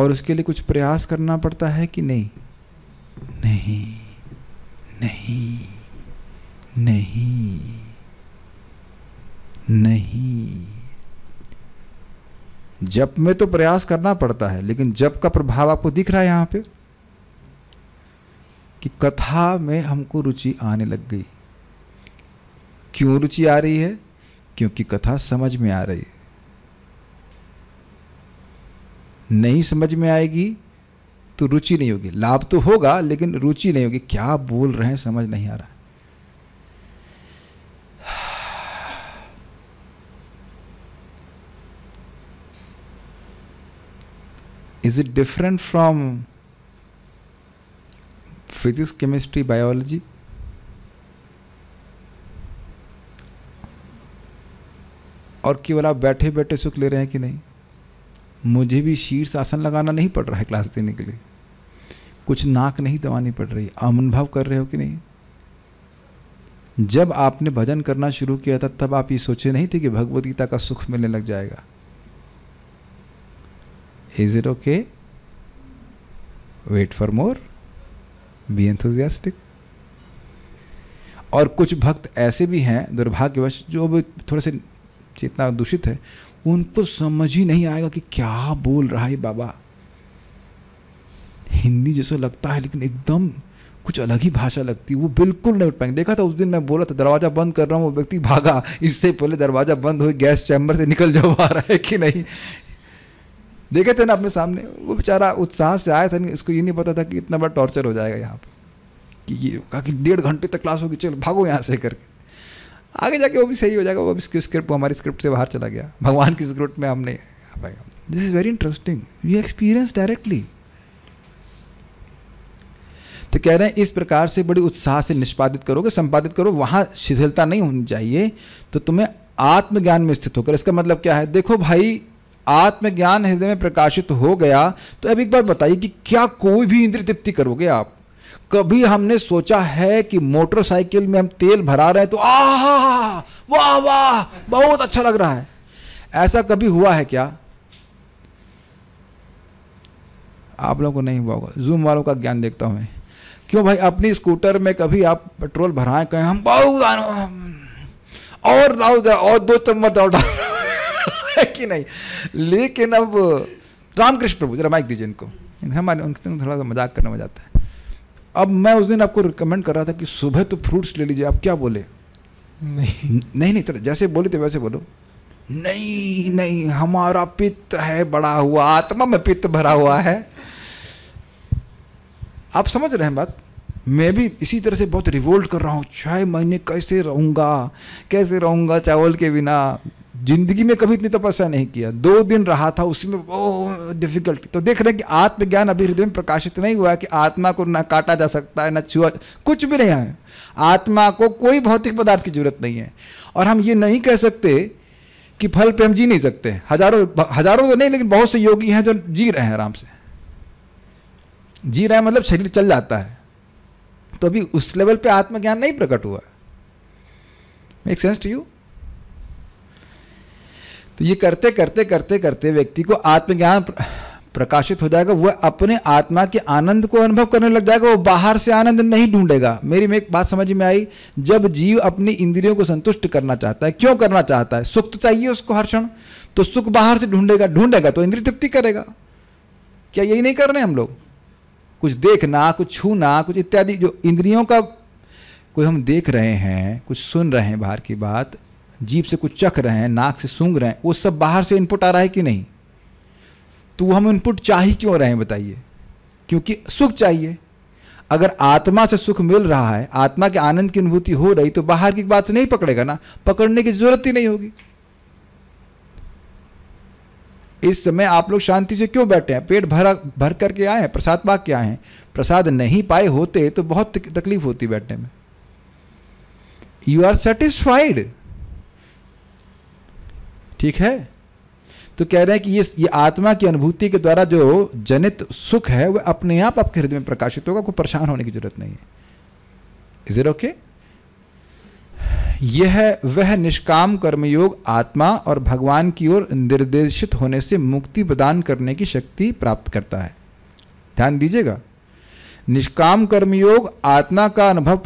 [SPEAKER 1] और उसके लिए कुछ प्रयास करना पड़ता है कि नहीं नहीं नहीं नहीं नहीं जप में तो प्रयास करना पड़ता है लेकिन जप का प्रभाव आपको दिख रहा है यहाँ पे कि कथा में हमको रुचि आने लग गई क्यों रुचि आ रही है क्योंकि कथा समझ में आ रही है नहीं समझ में आएगी तो रुचि नहीं होगी लाभ तो होगा लेकिन रुचि नहीं होगी क्या बोल रहे हैं समझ नहीं आ रहा is it different from physics chemistry biology और केवल आप बैठे बैठे सुख ले रहे हैं कि नहीं मुझे भी शीर्ष आसन लगाना नहीं पड़ रहा है क्लास देने के लिए कुछ नाक नहीं दबानी पड़ रही अमन भाव कर रहे हो कि नहीं जब आपने भजन करना शुरू किया था तब आप ये सोचे नहीं थे कि भगवदगीता गीता का सुख मिलने लग जाएगा Is it okay? Wait for more. Be enthusiastic. और कुछ भक्त ऐसे भी हैं दुर्भाग्यवश जो अब थोड़े से चेतना दूषित है उनको समझ ही नहीं आएगा कि क्या बोल रहा है बाबा हिंदी जैसा लगता है लेकिन एकदम कुछ अलग ही भाषा लगती है वो बिल्कुल नहीं उठ पाएंगे देखा था उस दिन मैं बोला था दरवाज़ा बंद कर रहा हूँ वो व्यक्ति भागा इससे पहले दरवाज़ा बंद हो गैस चैम्बर से निकल जाओ आ रहा है कि नहीं देखे थे ना अपने सामने वो बेचारा उत्साह से आया था नहीं इसको ये नहीं पता था कि इतना बड़ा टॉर्चर हो जाएगा यहाँ पर कि ये कहा कि डेढ़ घंटे तक क्लास होगी चलो भागो यहाँ से करके आगे जाके वो भी सही हो जाएगा वो इसकी स्क्रिप्ट वो हमारी स्क्रिप्ट से बाहर चला गया भगवान की स्क्रिप्ट में हमने आ पाएगा this is very interesting you experience directly तो कह रहे हैं इस प्रकार से बड़ी उत्साह से निष्पादित करोगे संपादित करो वहाँ शिथिलता नहीं होनी चाहिए तो तुम्हें आत्मज्ञान में स्थित होकर इसका मतलब क्या है देखो भाई आत्मज्ञान हृदय में प्रकाशित हो गया तो अब एक बार बताइए कि क्या कोई भी इंद्र तृप्ति करोगे आप कभी हमने सोचा है कि मोटरसाइकिल में हम तेल भरा रहे हैं तो आह वाह वाह बहुत अच्छा लग रहा है ऐसा कभी हुआ है क्या आप लोगों को नहीं हुआ होगा जूम वालों का ज्ञान देखता हूं मैं क्यों भाई अपनी स्कूटर में कभी आप पेट्रोल भराएं कहें हम बहुत और लाओ और दो चम्मच और डाल है कि नहीं लेकिन अब रामकृष्ण प्रभु जरा माइक दीजिए इनको हमारे उनसे थोड़ा सा मजाक करने में जाता है अब मैं उस दिन आपको रिकमेंड कर रहा था कि सुबह तो फ्रूट्स ले लीजिए आप क्या बोले नहीं नहीं नहीं चलो जैसे बोले थे वैसे बोलो नहीं नहीं हमारा पित्त है बड़ा हुआ आत्मा में पित्त भरा हुआ है आप समझ रहे हैं बात मैं भी इसी तरह से बहुत रिवोल्ट कर रहा हूँ छः महीने कैसे रहूँगा कैसे रहूँगा चावल के बिना जिंदगी में कभी इतनी तपस्या नहीं किया दो दिन रहा था उसी में डिफिकल्टी तो देख रहे हैं कि आत्मज्ञान अभी हृदय में प्रकाशित नहीं हुआ कि आत्मा को ना काटा जा सकता है ना छुआ कुछ भी नहीं है आत्मा को कोई भौतिक पदार्थ की जरूरत नहीं है और हम ये नहीं कह सकते कि फल पे हम जी नहीं सकते हजारों हजारों तो नहीं लेकिन बहुत से योगी हैं जो जी रहे हैं आराम से जी रहे हैं मतलब शरीर चल जाता है तो अभी उस लेवल पे आत्मज्ञान नहीं प्रकट हुआ मेक सेंस टू यू तो ये करते करते करते करते व्यक्ति को आत्मज्ञान प्रकाशित हो जाएगा वह अपने आत्मा के आनंद को अनुभव करने लग जाएगा वो बाहर से आनंद नहीं ढूंढेगा मेरी में एक बात समझ में आई जब जीव अपनी इंद्रियों को संतुष्ट करना चाहता है क्यों करना चाहता है सुख तो चाहिए उसको हर क्षण तो सुख बाहर से ढूंढेगा ढूंढेगा तो इंद्रिय तृप्ति करेगा क्या यही नहीं कर रहे हम लोग कुछ देखना कुछ छूना कुछ इत्यादि जो इंद्रियों का कोई हम देख रहे हैं कुछ सुन रहे हैं बाहर की बात जीप से कुछ चख रहे हैं नाक से सूंघ रहे हैं वो सब बाहर से इनपुट आ रहा है कि नहीं तो हम इनपुट चाह क्यों रहे हैं बताइए क्योंकि सुख चाहिए अगर आत्मा से सुख मिल रहा है आत्मा के आनंद की अनुभूति हो रही तो बाहर की बात नहीं पकड़ेगा ना पकड़ने की जरूरत ही नहीं होगी इस समय आप लोग शांति से क्यों बैठे हैं पेट भरा भर करके आए हैं प्रसाद पा के आए हैं प्रसाद नहीं पाए होते तो बहुत तकलीफ होती बैठने में यू आर सेटिस्फाइड ठीक है तो कह रहे हैं कि ये ये आत्मा की अनुभूति के द्वारा जो जनित सुख है वह अपने आप आपके हृदय में प्रकाशित होगा कोई परेशान होने की जरूरत नहीं है इज इट ओके यह वह निष्काम कर्मयोग आत्मा और भगवान की ओर निर्देशित होने से मुक्ति प्रदान करने की शक्ति प्राप्त करता है ध्यान दीजिएगा निष्काम कर्मयोग आत्मा का अनुभव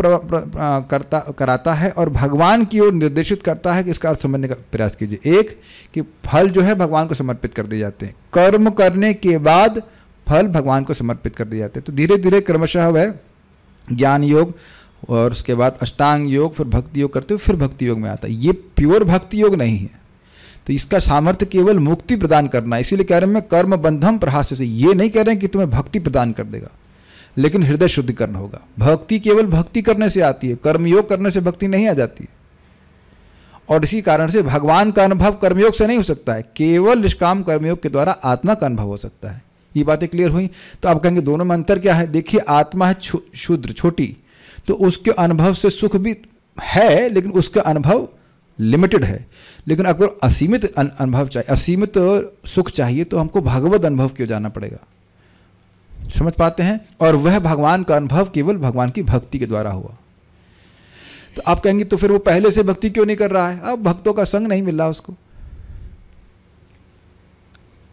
[SPEAKER 1] करता कराता है और भगवान की ओर निर्देशित करता है कि इसका अर्थ समझने का प्रयास कीजिए एक कि फल जो है भगवान को समर्पित कर दिए जाते हैं कर्म करने के बाद फल भगवान को समर्पित कर दिए जाते हैं तो धीरे धीरे क्रमशः वह ज्ञान योग और उसके बाद अष्टांग योग फिर भक्ति योग करते हुए फिर भक्ति योग में आता है ये प्योर भक्ति योग नहीं है तो इसका सामर्थ्य केवल मुक्ति प्रदान करना है इसीलिए कह रहे हैं मैं कर्म बंधम प्रहास्य से ये नहीं कह रहे हैं कि तुम्हें भक्ति प्रदान कर देगा लेकिन हृदय शुद्धिकरण होगा भक्ति केवल भक्ति करने से आती है कर्मयोग करने से भक्ति नहीं आ जाती और इसी कारण से भगवान का अनुभव कर्मयोग से नहीं हो सकता है केवल निष्काम कर्मयोग के द्वारा आत्मा का अनुभव हो सकता है ये बातें क्लियर हुई तो आप कहेंगे दोनों में अंतर क्या है देखिए आत्मा है शुद्र छोटी तो उसके अनुभव से सुख भी है लेकिन उसका अनुभव लिमिटेड है लेकिन अगर असीमित अनुभव चाहिए असीमित सुख चाहिए तो हमको भागवत अनुभव क्यों जाना पड़ेगा समझ पाते हैं और वह भगवान का अनुभव केवल भगवान की भक्ति के द्वारा हुआ तो आप कहेंगे तो फिर वो पहले से भक्ति क्यों नहीं कर रहा है अब भक्तों का संग नहीं मिल रहा उसको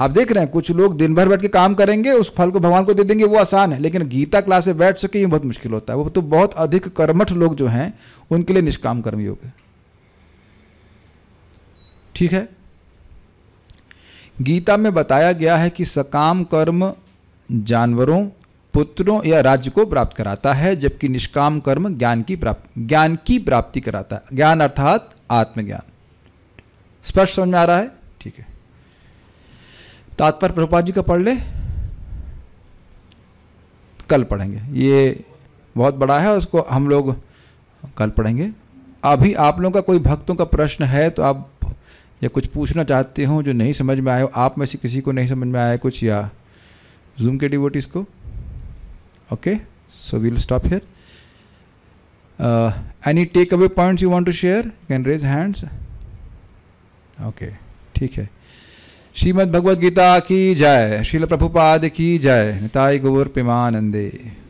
[SPEAKER 1] आप देख रहे हैं कुछ लोग दिन भर बैठ के काम करेंगे उस फल को भगवान को दे देंगे वो आसान है लेकिन गीता क्लास में बैठ सके ये बहुत मुश्किल होता है वो तो बहुत अधिक कर्मठ लोग जो हैं उनके लिए निष्काम कर्म योग है ठीक है गीता में बताया गया है कि सकाम कर्म जानवरों पुत्रों या राज्य को प्राप्त कराता है जबकि निष्काम कर्म ज्ञान की प्राप्त ज्ञान की प्राप्ति कराता है ज्ञान अर्थात आत्मज्ञान स्पष्ट समझ में आ रहा है ठीक है तात्पर्य प्रभुपाद जी का पढ़ ले कल पढ़ेंगे ये बहुत बड़ा है उसको हम लोग कल पढ़ेंगे अभी आप लोगों का कोई भक्तों का प्रश्न है तो आप या कुछ पूछना चाहते हो जो नहीं समझ में आए हो आप में से किसी को नहीं समझ में आया कुछ या जूम के डिवोटीज़ को okay so we will stop here uh, any takeaway points you want to share you can raise hands okay ठीक है श्रीमद् भगवद गीता की जय श्रील प्रभुपाद की जय निताय गौर पेमानंदे